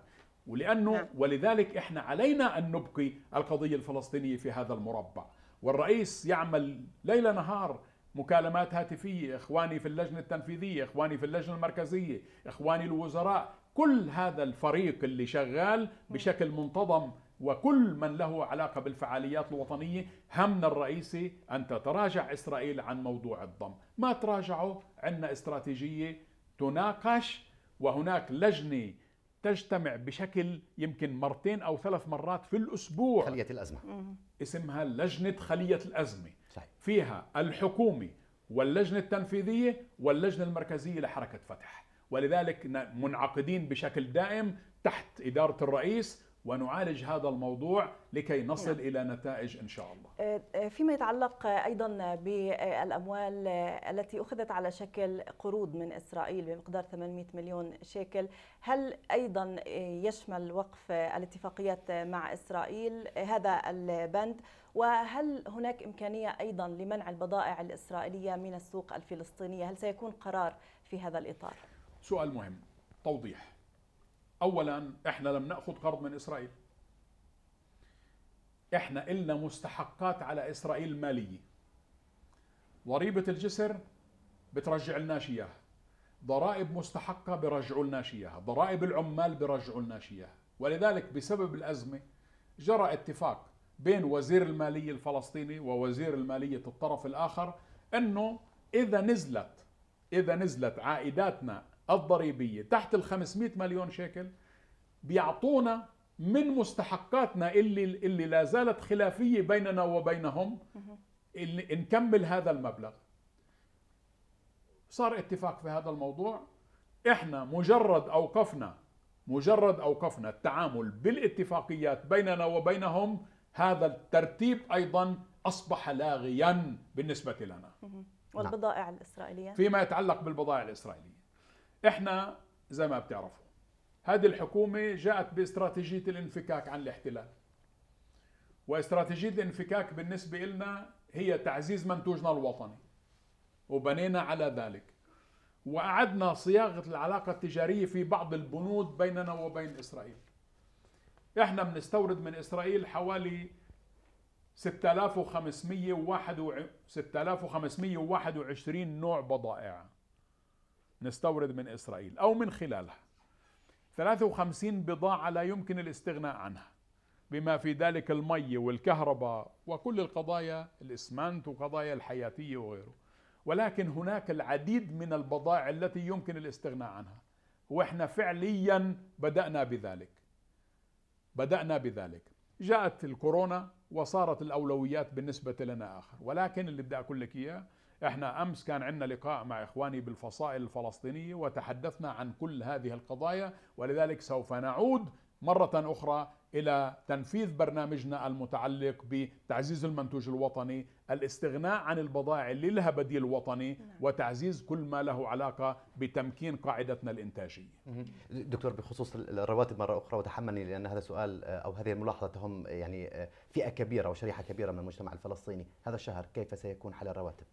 ولأنه نعم. ولذلك إحنا علينا أن نبقي القضية الفلسطينية في هذا المربع والرئيس يعمل ليل نهار مكالمات هاتفية إخواني في اللجنة التنفيذية إخواني في اللجنة المركزية إخواني الوزراء كل هذا الفريق اللي شغال بشكل منتظم وكل من له علاقة بالفعاليات الوطنية همنا الرئيسي أن تتراجع إسرائيل عن موضوع الضم ما تراجعوا عندنا استراتيجية تناقش وهناك لجنة تجتمع بشكل يمكن مرتين أو ثلاث مرات في الأسبوع خلية الأزمة اسمها لجنة خلية الأزمة صحيح. فيها الحكومي واللجنة التنفيذية واللجنة المركزية لحركة فتح ولذلك منعقدين بشكل دائم تحت إدارة الرئيس ونعالج هذا الموضوع لكي نصل نعم. إلى نتائج إن شاء الله
أه، أه، فيما يتعلق أيضا بالأموال التي أخذت على شكل قروض من إسرائيل بمقدار 800 مليون شيكل هل أيضا يشمل وقف الاتفاقيات مع إسرائيل هذا البند وهل هناك إمكانية أيضا لمنع البضائع الإسرائيلية من السوق الفلسطينية هل سيكون قرار في هذا الإطار؟
سؤال مهم توضيح اولا احنا لم ناخذ قرض من اسرائيل احنا إلنا مستحقات على اسرائيل ماليه ضريبه الجسر بترجع لنا اياها ضرائب مستحقه بيرجعوا لنا اياها ضرائب العمال بيرجعوا لنا اياها ولذلك بسبب الازمه جرى اتفاق بين وزير الماليه الفلسطيني ووزير الماليه الطرف الاخر انه اذا نزلت اذا نزلت عائداتنا الضريبية تحت ال 500 مليون شيكل بيعطونا من مستحقاتنا اللي اللي لا زالت خلافية بيننا وبينهم اللي نكمل هذا المبلغ صار اتفاق في هذا الموضوع احنا مجرد اوقفنا مجرد اوقفنا التعامل بالاتفاقيات بيننا وبينهم هذا الترتيب ايضا اصبح لاغيا بالنسبه لنا
والبضائع الاسرائيليه فيما
يتعلق بالبضائع الاسرائيليه احنا زي ما بتعرفوا هذه الحكومة جاءت باستراتيجية الانفكاك عن الاحتلال واستراتيجية الانفكاك بالنسبة لنا هي تعزيز منتوجنا الوطني وبنينا على ذلك وأعدنا صياغة العلاقة التجارية في بعض البنود بيننا وبين إسرائيل احنا بنستورد من إسرائيل حوالي 6521 نوع بضائع نستورد من إسرائيل أو من خلالها 53 بضاعة لا يمكن الاستغناء عنها بما في ذلك المي والكهرباء وكل القضايا الإسمنت وقضايا الحياتية وغيره ولكن هناك العديد من البضائع التي يمكن الاستغناء عنها وإحنا فعليا بدأنا بذلك بدأنا بذلك جاءت الكورونا وصارت الأولويات بالنسبة لنا آخر ولكن اللي بدي أقول لك إياه احنا امس كان عندنا لقاء مع اخواني بالفصائل الفلسطينيه وتحدثنا عن كل هذه القضايا ولذلك سوف نعود مره اخرى الى تنفيذ برنامجنا المتعلق بتعزيز المنتوج الوطني، الاستغناء عن البضائع اللي لها بديل وطني نعم. وتعزيز كل ما له علاقه بتمكين قاعدتنا الانتاجيه.
دكتور بخصوص الرواتب مره اخرى وتحملني لان هذا سؤال او هذه الملاحظه تهم يعني فئه كبيره وشريحه كبيره من المجتمع الفلسطيني، هذا الشهر كيف سيكون حال الرواتب؟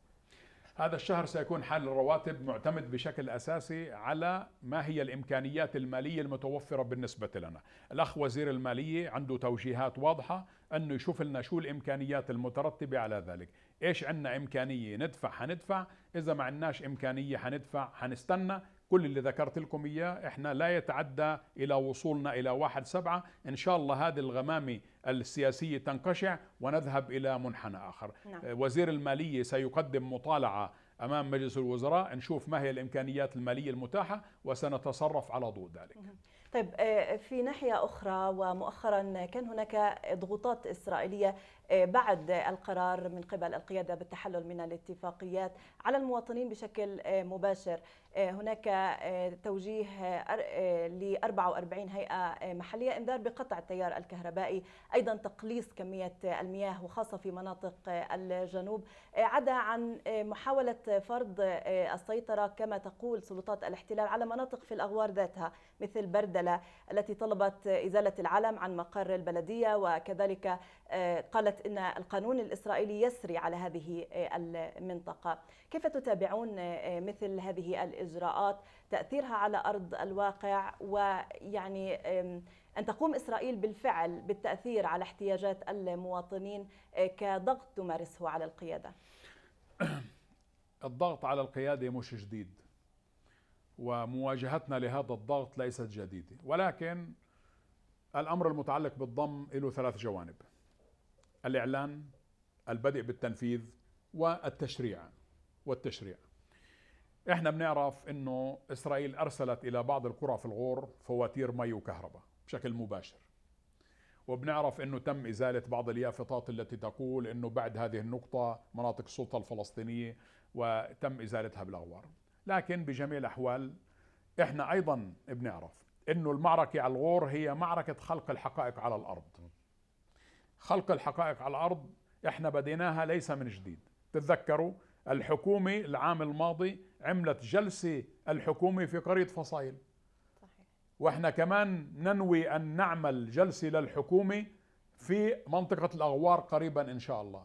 هذا الشهر سيكون حال الرواتب معتمد بشكل أساسي على ما هي الإمكانيات المالية المتوفرة بالنسبة لنا الأخ وزير المالية عنده توجيهات واضحة أنه يشوف لنا شو الإمكانيات المترتبة على ذلك إيش عندنا إمكانية ندفع حندفع إذا ما عندناش إمكانية حندفع حنستنى كل اللي ذكرت لكم إياه إحنا لا يتعدى إلى وصولنا إلى واحد سبعة إن شاء الله هذه الغمامة السياسية تنقشع ونذهب إلى منحنى آخر نعم. آه، وزير المالية سيقدم مطالعة أمام مجلس الوزراء نشوف ما هي الإمكانيات المالية المتاحة وسنتصرف على ضوء ذلك
طيب آه، في ناحية أخرى ومؤخرا كان هناك ضغوطات إسرائيلية بعد القرار من قبل القيادة بالتحلل من الاتفاقيات على المواطنين بشكل مباشر آه، هناك آه، توجيه آه، ل 44 هيئة محلية إنذار بقطع التيار الكهربائي أيضا تقليص كمية المياه وخاصة في مناطق الجنوب عدا عن محاولة فرض السيطرة كما تقول سلطات الاحتلال على مناطق في الأغوار ذاتها مثل بردلة التي طلبت إزالة العلم عن مقر البلدية وكذلك قالت ان القانون الاسرائيلي يسري على هذه آه، المنطقه، كيف تتابعون آه، مثل هذه الاجراءات تاثيرها على ارض الواقع ويعني ان تقوم اسرائيل بالفعل بالتاثير على احتياجات المواطنين آه، كضغط تمارسه على القياده؟
الضغط على القياده مش جديد ومواجهتنا لهذا الضغط ليست جديده ولكن الامر المتعلق بالضم له ثلاث جوانب الإعلان البدء بالتنفيذ والتشريع والتشريع احنا بنعرف انه اسرائيل ارسلت الى بعض القرى في الغور فواتير مي وكهرباء بشكل مباشر وبنعرف انه تم ازاله بعض اليافطات التي تقول انه بعد هذه النقطه مناطق السلطه الفلسطينيه وتم ازالتها بالاغوار لكن بجميع الاحوال احنا ايضا بنعرف انه المعركه على الغور هي معركه خلق الحقائق على الارض خلق الحقائق على الارض احنا بديناها ليس من جديد تتذكروا الحكومه العام الماضي عملت جلسه الحكومه في قريه فصائل صحيح. واحنا كمان ننوي ان نعمل جلسه للحكومه في منطقه الاغوار قريبا ان شاء الله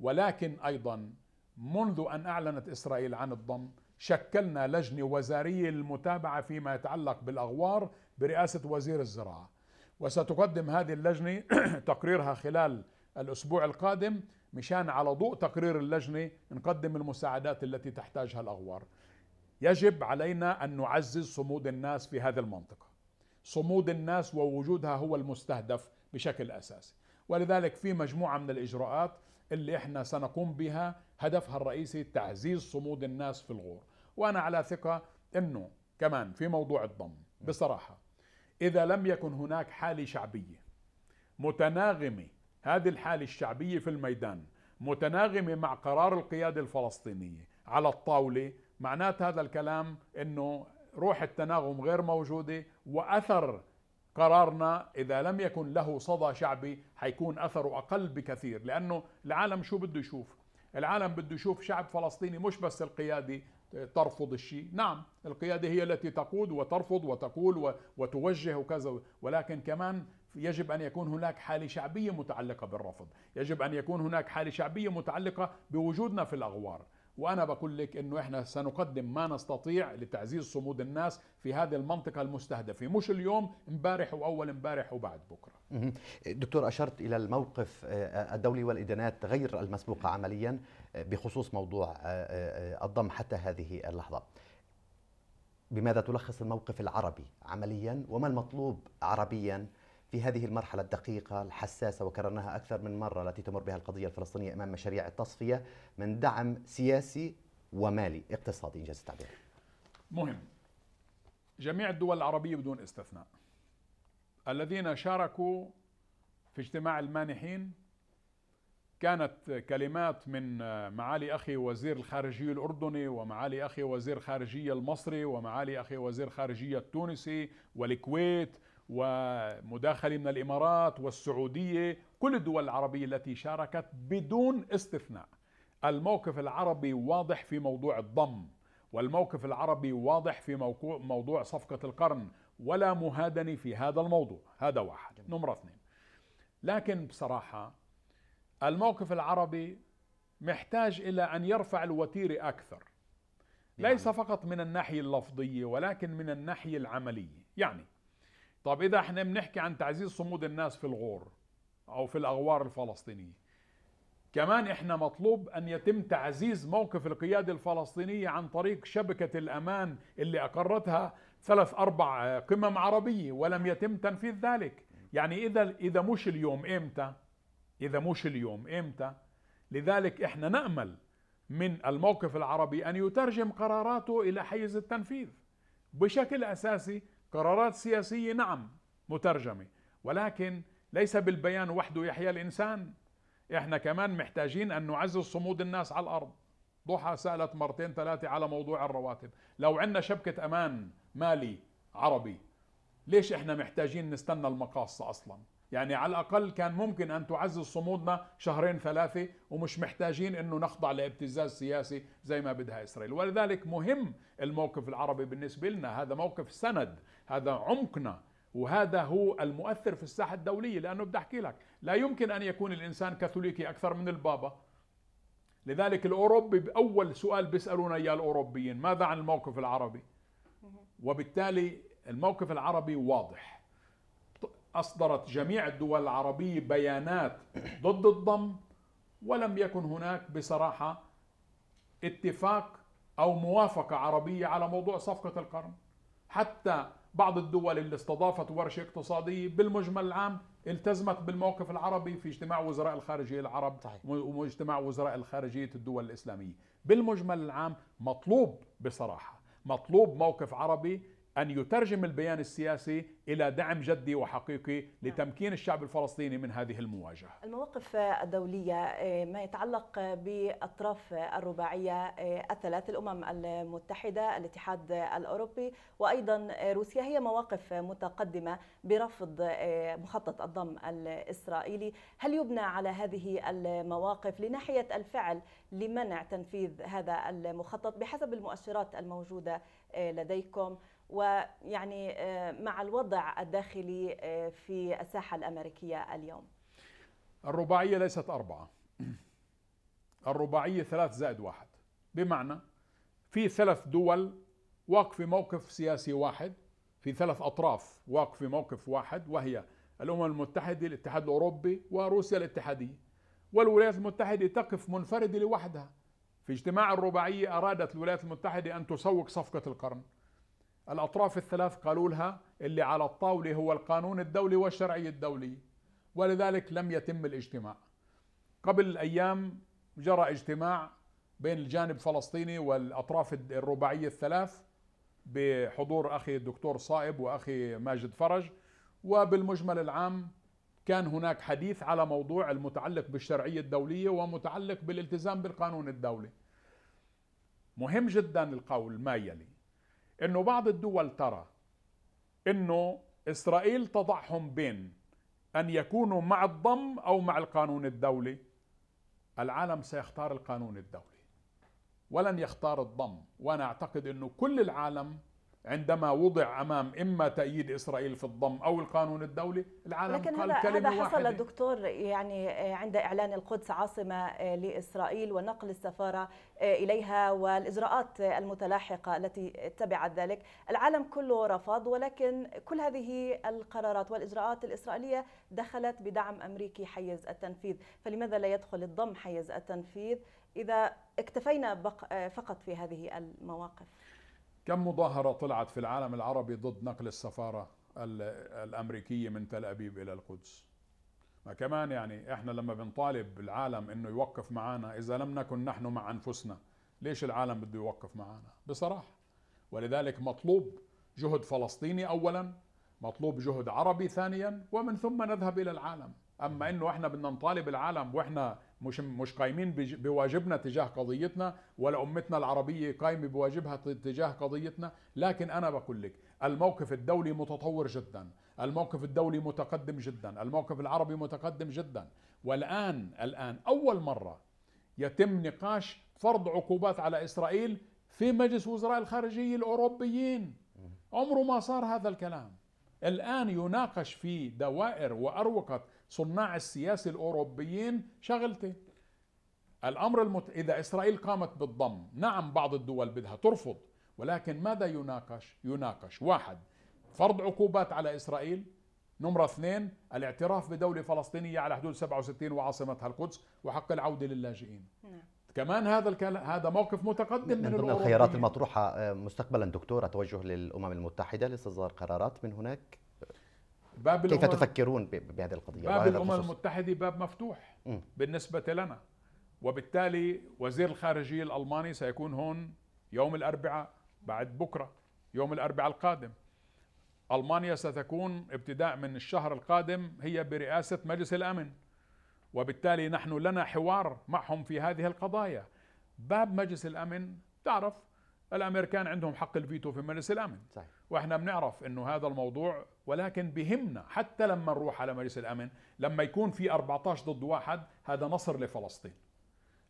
ولكن ايضا منذ ان اعلنت اسرائيل عن الضم شكلنا لجنه وزاريه للمتابعه فيما يتعلق بالاغوار برئاسه وزير الزراعه وستقدم هذه اللجنة تقريرها خلال الأسبوع القادم مشان على ضوء تقرير اللجنة نقدم المساعدات التي تحتاجها الأغوار يجب علينا أن نعزز صمود الناس في هذه المنطقة صمود الناس ووجودها هو المستهدف بشكل أساسي ولذلك في مجموعة من الإجراءات اللي احنا سنقوم بها هدفها الرئيسي تعزيز صمود الناس في الغور وأنا على ثقة أنه كمان في موضوع الضم بصراحة إذا لم يكن هناك حالة شعبية متناغمة هذه الحالة الشعبية في الميدان متناغمة مع قرار القيادة الفلسطينية على الطاولة معنات هذا الكلام أنه روح التناغم غير موجودة وأثر قرارنا إذا لم يكن له صدى شعبي حيكون أثره أقل بكثير لأنه العالم شو بده يشوف العالم بده يشوف شعب فلسطيني مش بس القيادي ترفض الشيء نعم القيادة هي التي تقود وترفض وتقول وتوجه وكذا ولكن كمان يجب أن يكون هناك حالة شعبية متعلقة بالرفض يجب أن يكون هناك حالة شعبية متعلقة بوجودنا في الأغوار وأنا بقول لك أنه إحنا سنقدم ما نستطيع لتعزيز صمود الناس في هذه المنطقة المستهدفة مش اليوم امبارح وأول امبارح وبعد بكرة
دكتور أشرت إلى الموقف آه، آه، الدولي والإدانات غير المسبوقة عمليا بخصوص موضوع آه، آه، آه، الضم حتى هذه اللحظة بماذا تلخص الموقف العربي عمليا وما المطلوب عربيا في هذه المرحلة الدقيقة الحساسة وكررناها أكثر من مرة التي تمر بها القضية الفلسطينية أمام مشاريع التصفية من دعم سياسي ومالي اقتصادي إنجاز التعبير
مهم جميع الدول العربية بدون استثناء
الذين شاركوا
في اجتماع المانحين كانت كلمات من معالي أخي وزير الخارجية الأردني ومعالي أخي وزير الخارجية المصري ومعالي أخي وزير الخارجية التونسي والكويت ومداخلة من الإمارات والسعودية كل الدول العربية التي شاركت بدون استثناء الموقف العربي واضح في موضوع الضم والموقف العربي واضح في موضوع صفقة القرن ولا مهادنة في هذا الموضوع هذا واحد نمرة اثنين لكن بصراحة الموقف العربي محتاج إلى أن يرفع الوتيرة أكثر يعني. ليس فقط من الناحية اللفظية ولكن من الناحية العملية يعني طب إذا احنا بنحكي عن تعزيز صمود الناس في الغور أو في الأغوار الفلسطينية كمان احنا مطلوب ان يتم تعزيز موقف القيادة الفلسطينية عن طريق شبكة الامان اللي اقرتها ثلاث اربع قمم عربية ولم يتم تنفيذ ذلك يعني اذا اذا مش اليوم امتى إذا مش اليوم إمتى؟ لذلك إحنا نأمل من الموقف العربي أن يترجم قراراته إلى حيز التنفيذ بشكل أساسي قرارات سياسية نعم مترجمة ولكن ليس بالبيان وحده يحيا الإنسان إحنا كمان محتاجين أن نعزز صمود الناس على الأرض ضحى سألت مرتين ثلاثة على موضوع الرواتب لو عندنا شبكة أمان مالي عربي ليش إحنا محتاجين نستنى المقاصة أصلاً يعني على الأقل كان ممكن أن تعزز صمودنا شهرين ثلاثة ومش محتاجين أنه نخضع لابتزاز سياسي زي ما بدها إسرائيل ولذلك مهم الموقف العربي بالنسبة لنا هذا موقف سند هذا عمقنا وهذا هو المؤثر في الساحة الدولية لأنه بدي أحكي لك لا يمكن أن يكون الإنسان كاثوليكي أكثر من البابا لذلك الأوروبي باول سؤال بيسألونا إياه الأوروبيين ماذا عن الموقف العربي وبالتالي الموقف العربي واضح أصدرت جميع الدول العربية بيانات ضد الضم ولم يكن هناك بصراحة اتفاق أو موافقة عربية على موضوع صفقة القرن حتى بعض الدول اللي استضافت ورشة اقتصادية بالمجمل العام التزمت بالموقف العربي في اجتماع وزراء الخارجية العرب صحيح. واجتماع وزراء الخارجية الدول الإسلامية بالمجمل العام مطلوب بصراحة مطلوب موقف عربي أن يترجم البيان السياسي إلى دعم جدي وحقيقي نعم. لتمكين الشعب الفلسطيني من هذه المواجهة
المواقف الدولية آه، ما يتعلق بأطراف الرباعية الثلاث آه، الأمم المتحدة الاتحاد الأوروبي وأيضا آه، روسيا هي مواقف متقدمة برفض مخطط الضم الإسرائيلي هل يبنى على هذه المواقف لناحية الفعل لمنع تنفيذ هذا المخطط بحسب المؤشرات الموجودة لديكم ويعني آه، مع الوضع الداخلي آه، في الساحة الأمريكية اليوم
الرباعية ليست أربعة الرباعية ثلاث زائد واحد بمعنى في ثلاث دول واقفه موقف سياسي واحد في ثلاث أطراف واقفه موقف واحد وهي الأمم المتحدة الاتحاد الأوروبي وروسيا الاتحادية والولايات المتحدة تقف منفردة لوحدها في اجتماع الرباعية أرادت الولايات المتحدة أن تسوق صفقة القرن الأطراف الثلاث قالوا لها اللي على الطاولة هو القانون الدولي والشرعي الدولي ولذلك لم يتم الاجتماع قبل أيام جرى اجتماع بين الجانب الفلسطيني والأطراف الرباعية الثلاث بحضور أخي الدكتور صائب وأخي ماجد فرج وبالمجمل العام كان هناك حديث على موضوع المتعلق بالشرعية الدولية ومتعلق بالالتزام بالقانون الدولي مهم جدا القول ما يلي انه بعض الدول ترى انه اسرائيل تضعهم بين ان يكونوا مع الضم او مع القانون الدولي العالم سيختار القانون الدولي ولن يختار الضم وانا اعتقد انه كل العالم عندما وضع امام اما تأييد اسرائيل في الضم او القانون الدولي العالم لكن قال هذا كلمه هذا حصل
دكتور يعني آه، عند اعلان القدس عاصمه آه، لاسرائيل ونقل السفاره آه، اليها والاجراءات المتلاحقه التي تبعت ذلك، العالم كله رفض ولكن كل هذه القرارات والاجراءات الاسرائيليه دخلت بدعم امريكي حيز التنفيذ، فلماذا لا يدخل الضم حيز التنفيذ اذا اكتفينا فقط في هذه المواقف؟
كم مظاهرة طلعت في العالم العربي ضد نقل السفارة الأمريكية من تل أبيب إلى القدس ما كمان يعني إحنا لما بنطالب العالم إنه يوقف معنا إذا لم نكن نحن مع أنفسنا ليش العالم بده يوقف معنا بصراحة ولذلك مطلوب جهد فلسطيني أولا مطلوب جهد عربي ثانيا ومن ثم نذهب إلى العالم أما إنه إحنا بدنا نطالب العالم وإحنا مش مش قايمين بواجبنا تجاه قضيتنا ولا امتنا العربيه قايمه بواجبها تجاه قضيتنا لكن انا بقول لك الموقف الدولي متطور جدا الموقف الدولي متقدم جدا الموقف العربي متقدم جدا والان الان اول مره يتم نقاش فرض عقوبات على اسرائيل في مجلس وزراء الخارجيه الاوروبيين عمره ما صار هذا الكلام الان يناقش في دوائر واروقه صناع السياسة الأوروبيين شغلتين الأمر المت... إذا إسرائيل قامت بالضم نعم بعض الدول بدها ترفض ولكن ماذا يناقش يناقش واحد فرض عقوبات على إسرائيل نمرة اثنين الاعتراف بدولة فلسطينية على حدود 67 وعاصمتها القدس وحق العودة للاجئين نعم. كمان هذا الكل... هذا موقف متقدم من, من الخيارات
المطروحة مستقبلا دكتورة توجه للأمم المتحدة لاستصدار قرارات من هناك باب كيف تفكرون بهذه القضية باب الأمم
المتحدة باب مفتوح م. بالنسبة لنا وبالتالي وزير الخارجية الألماني سيكون هون يوم الأربعاء بعد بكرة يوم الأربعاء القادم ألمانيا ستكون ابتداء من الشهر القادم هي برئاسة مجلس الأمن وبالتالي نحن لنا حوار معهم في هذه القضايا باب مجلس الأمن تعرف الامريكان عندهم حق الفيتو في مجلس الامن صحيح. واحنا بنعرف انه هذا الموضوع ولكن بهمنا حتى لما نروح على مجلس الامن لما يكون في 14 ضد واحد هذا نصر لفلسطين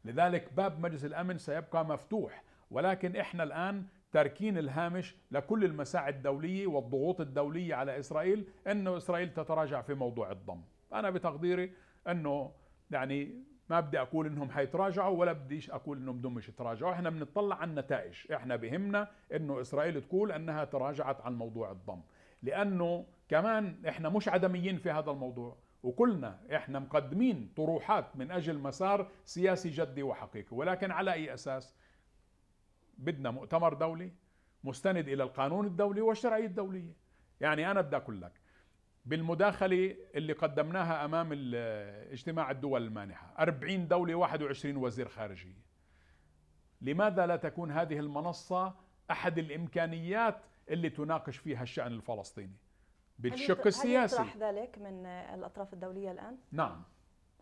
لذلك باب مجلس الامن سيبقى مفتوح ولكن احنا الان تركين الهامش لكل المساعي الدوليه والضغوط الدوليه على اسرائيل انه اسرائيل تتراجع في موضوع الضم انا بتقديري انه يعني ما بدي اقول انهم حيتراجعوا ولا بديش اقول انهم بدهم مش يتراجعوا احنا بنطلع على النتائج احنا بهمنا انه اسرائيل تقول انها تراجعت عن موضوع الضم لانه كمان احنا مش عدميين في هذا الموضوع وكلنا احنا مقدمين طروحات من اجل مسار سياسي جدي وحقيقي ولكن على اي اساس بدنا مؤتمر دولي مستند الى القانون الدولي والشرعيه الدوليه يعني انا بدي اقول لك بالمداخلة اللي قدمناها أمام اجتماع الدول المانحة 40 دولة 21 وزير خارجية لماذا لا تكون هذه المنصة أحد الإمكانيات اللي تناقش فيها الشأن الفلسطيني بالشق السياسي هل
ذلك من الأطراف الدولية الآن؟
نعم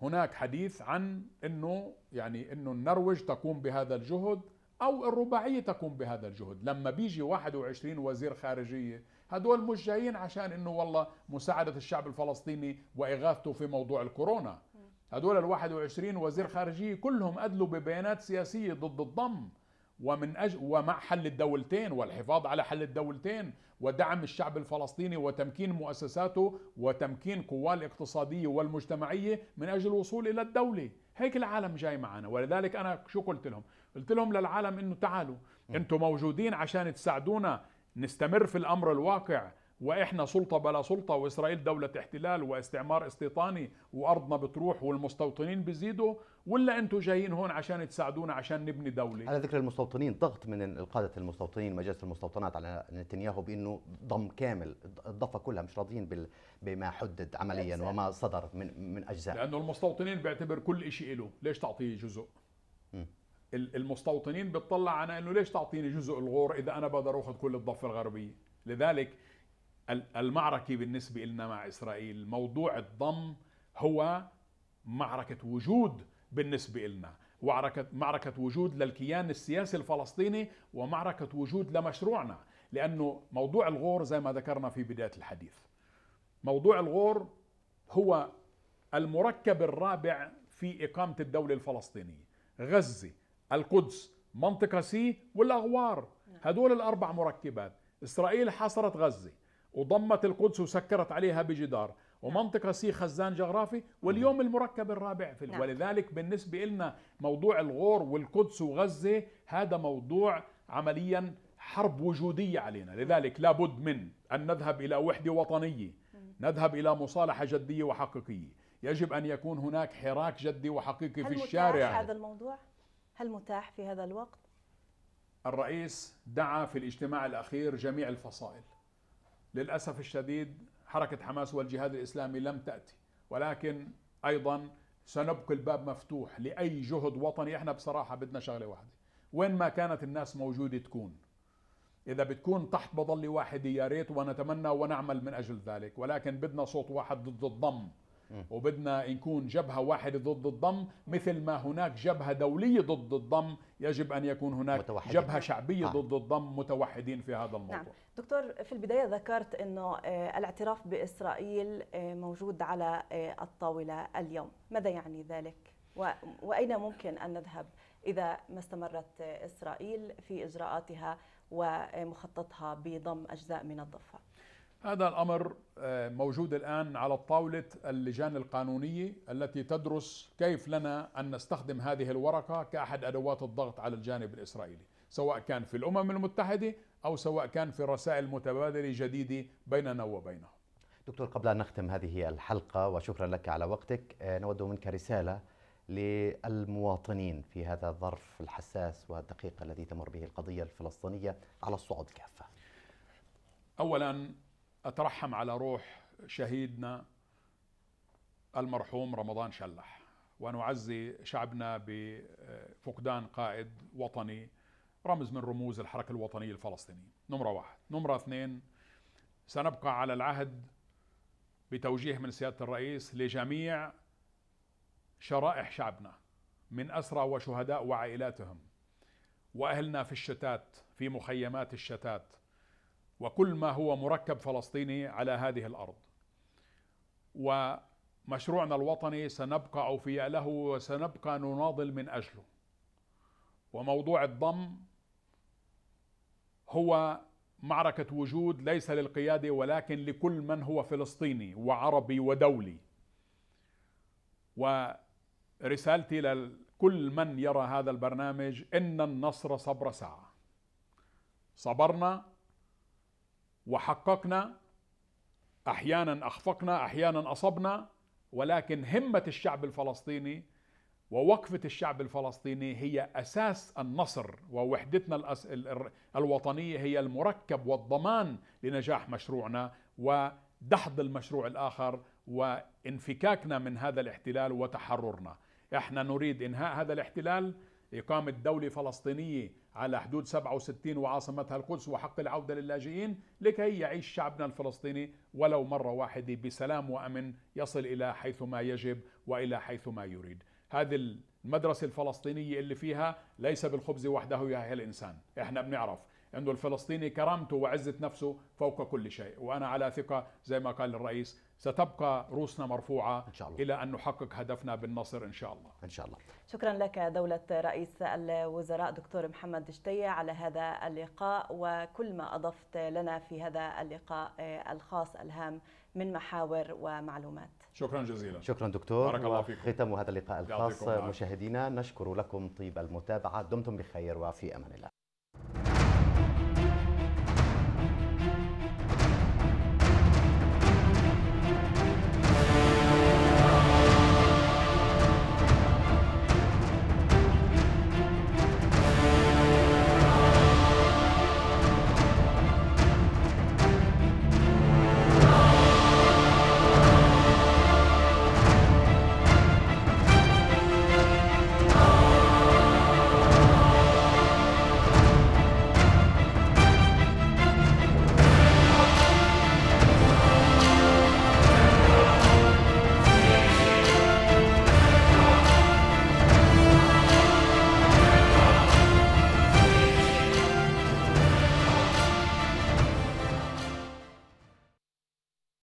هناك حديث عن أنه يعني أنه النرويج تقوم بهذا الجهد أو الرباعية تقوم بهذا الجهد لما بيجي 21 وزير خارجية هدول مش جايين عشان أنه والله مساعدة الشعب الفلسطيني وإغاثته في موضوع الكورونا هدول ال 21 وزير خارجية كلهم أدلوا ببيانات سياسية ضد الضم ومن أجل ومع حل الدولتين والحفاظ على حل الدولتين ودعم الشعب الفلسطيني وتمكين مؤسساته وتمكين قواه الاقتصادية والمجتمعية من أجل الوصول إلى الدولة هيك العالم جاي معنا ولذلك أنا شو قلت لهم قلت لهم للعالم انه تعالوا انتم موجودين عشان تساعدونا نستمر في الامر الواقع واحنا سلطه بلا سلطه واسرائيل دوله احتلال واستعمار استيطاني وارضنا بتروح والمستوطنين بيزيدوا ولا انتم جايين هون عشان تساعدونا عشان نبني دوله على ذكر
المستوطنين ضغط من القاده المستوطنين مجلس المستوطنات على نتنياهو بانه ضم كامل الضفه كلها مش راضيين بما حدد عمليا وما صدر من من اجزاء
لانه المستوطنين بيعتبر كل شيء له ليش تعطيه جزء م. المستوطنين بتطلع على انه ليش تعطيني جزء الغور اذا انا بقدر اخذ كل الضفه الغربيه لذلك المعركه بالنسبه لنا مع اسرائيل موضوع الضم هو معركه وجود بالنسبه لنا ومعركه معركه وجود للكيان السياسي الفلسطيني ومعركه وجود لمشروعنا لانه موضوع الغور زي ما ذكرنا في بدايه الحديث موضوع الغور هو المركب الرابع في اقامه الدوله الفلسطينيه غزه القدس منطقة سي والأغوار هدول الأربع مركبات إسرائيل حاصرت غزة وضمت القدس وسكرت عليها بجدار ومنطقة سي خزان جغرافي واليوم المركب الرابع في نعم. ولذلك بالنسبة لنا موضوع الغور والقدس وغزة هذا موضوع عمليا حرب وجودية علينا لذلك لابد من أن نذهب إلى وحدة وطنية نعم. نذهب إلى مصالحة جدية وحقيقية يجب أن يكون هناك حراك جدي وحقيقي في الشارع هذا
الموضوع؟ هل متاح في هذا الوقت؟
الرئيس دعا في الاجتماع الأخير جميع الفصائل للأسف الشديد حركة حماس والجهاد الإسلامي لم تأتي ولكن أيضا سنبقي الباب مفتوح لأي جهد وطني احنا بصراحة بدنا شغلة واحدة وين ما كانت الناس موجودة تكون إذا بتكون تحت مظلة واحدة يا ريت ونتمنى ونعمل من أجل ذلك ولكن بدنا صوت واحد ضد الضم وبدنا نكون جبهة واحدة ضد الضم مثل ما هناك جبهة دولية ضد الضم يجب أن يكون هناك متوحدين. جبهة شعبية آه. ضد الضم متوحدين في هذا الموضوع نعم.
دكتور في البداية ذكرت أنه آه، الاعتراف بإسرائيل آه، موجود على آه، الطاولة اليوم ماذا يعني ذلك؟ وأين ممكن أن نذهب إذا ما استمرت إسرائيل في إجراءاتها ومخططها بضم أجزاء من الضفة؟
هذا الأمر آه، موجود الآن على طاولة اللجان القانونية التي تدرس كيف لنا أن نستخدم هذه الورقة كأحد أدوات الضغط على الجانب الإسرائيلي سواء كان في الأمم المتحدة أو سواء كان في رسائل متبادلة جديدة بيننا وبينهم
دكتور قبل أن نختم هذه الحلقة وشكرا لك على وقتك آه، نود منك رسالة للمواطنين في هذا الظرف الحساس والدقيق الذي تمر به القضية الفلسطينية على الصعود كافة
أولا أترحم على روح شهيدنا المرحوم رمضان شلح ونعزي شعبنا بفقدان قائد وطني رمز من رموز الحركة الوطنية الفلسطينية نمرة واحد نمرة اثنين سنبقى على العهد بتوجيه من سيادة الرئيس لجميع شرائح شعبنا من أسرى وشهداء وعائلاتهم وأهلنا في الشتات في مخيمات الشتات وكل ما هو مركب فلسطيني على هذه الارض. ومشروعنا الوطني سنبقى اوفياء له وسنبقى نناضل من اجله. وموضوع الضم هو معركة وجود ليس للقيادة ولكن لكل من هو فلسطيني وعربي ودولي. ورسالتي لكل من يرى هذا البرنامج ان النصر صبر ساعة. صبرنا وحققنا احيانا اخفقنا احيانا اصبنا ولكن همه الشعب الفلسطيني ووقفه الشعب الفلسطيني هي اساس النصر ووحدتنا الوطنيه هي المركب والضمان لنجاح مشروعنا ودحض المشروع الاخر وانفكاكنا من هذا الاحتلال وتحررنا احنا نريد انهاء هذا الاحتلال إقامة دولة فلسطينية على حدود 67 وعاصمتها القدس وحق العودة للاجئين لكي يعيش شعبنا الفلسطيني ولو مرة واحدة بسلام وأمن يصل إلى حيث ما يجب وإلى حيث ما يريد هذه المدرسة الفلسطينية اللي فيها ليس بالخبز وحده يا الإنسان إحنا بنعرف أنه الفلسطيني كرامته وعزة نفسه فوق كل شيء وأنا على ثقة زي ما قال الرئيس ستبقى رؤوسنا مرفوعة إن شاء الله. إلى أن نحقق هدفنا بالنصر إن شاء الله إن شاء الله
شكرا لك دولة رئيس الوزراء دكتور محمد شتيه على هذا اللقاء وكل ما أضفت لنا في هذا اللقاء الخاص الهام من محاور ومعلومات
شكرا جزيلا شكرا دكتور بارك الله فيكم ختم هذا اللقاء الخاص مشاهدينا نشكر لكم طيب المتابعة دمتم بخير وفي أمان الله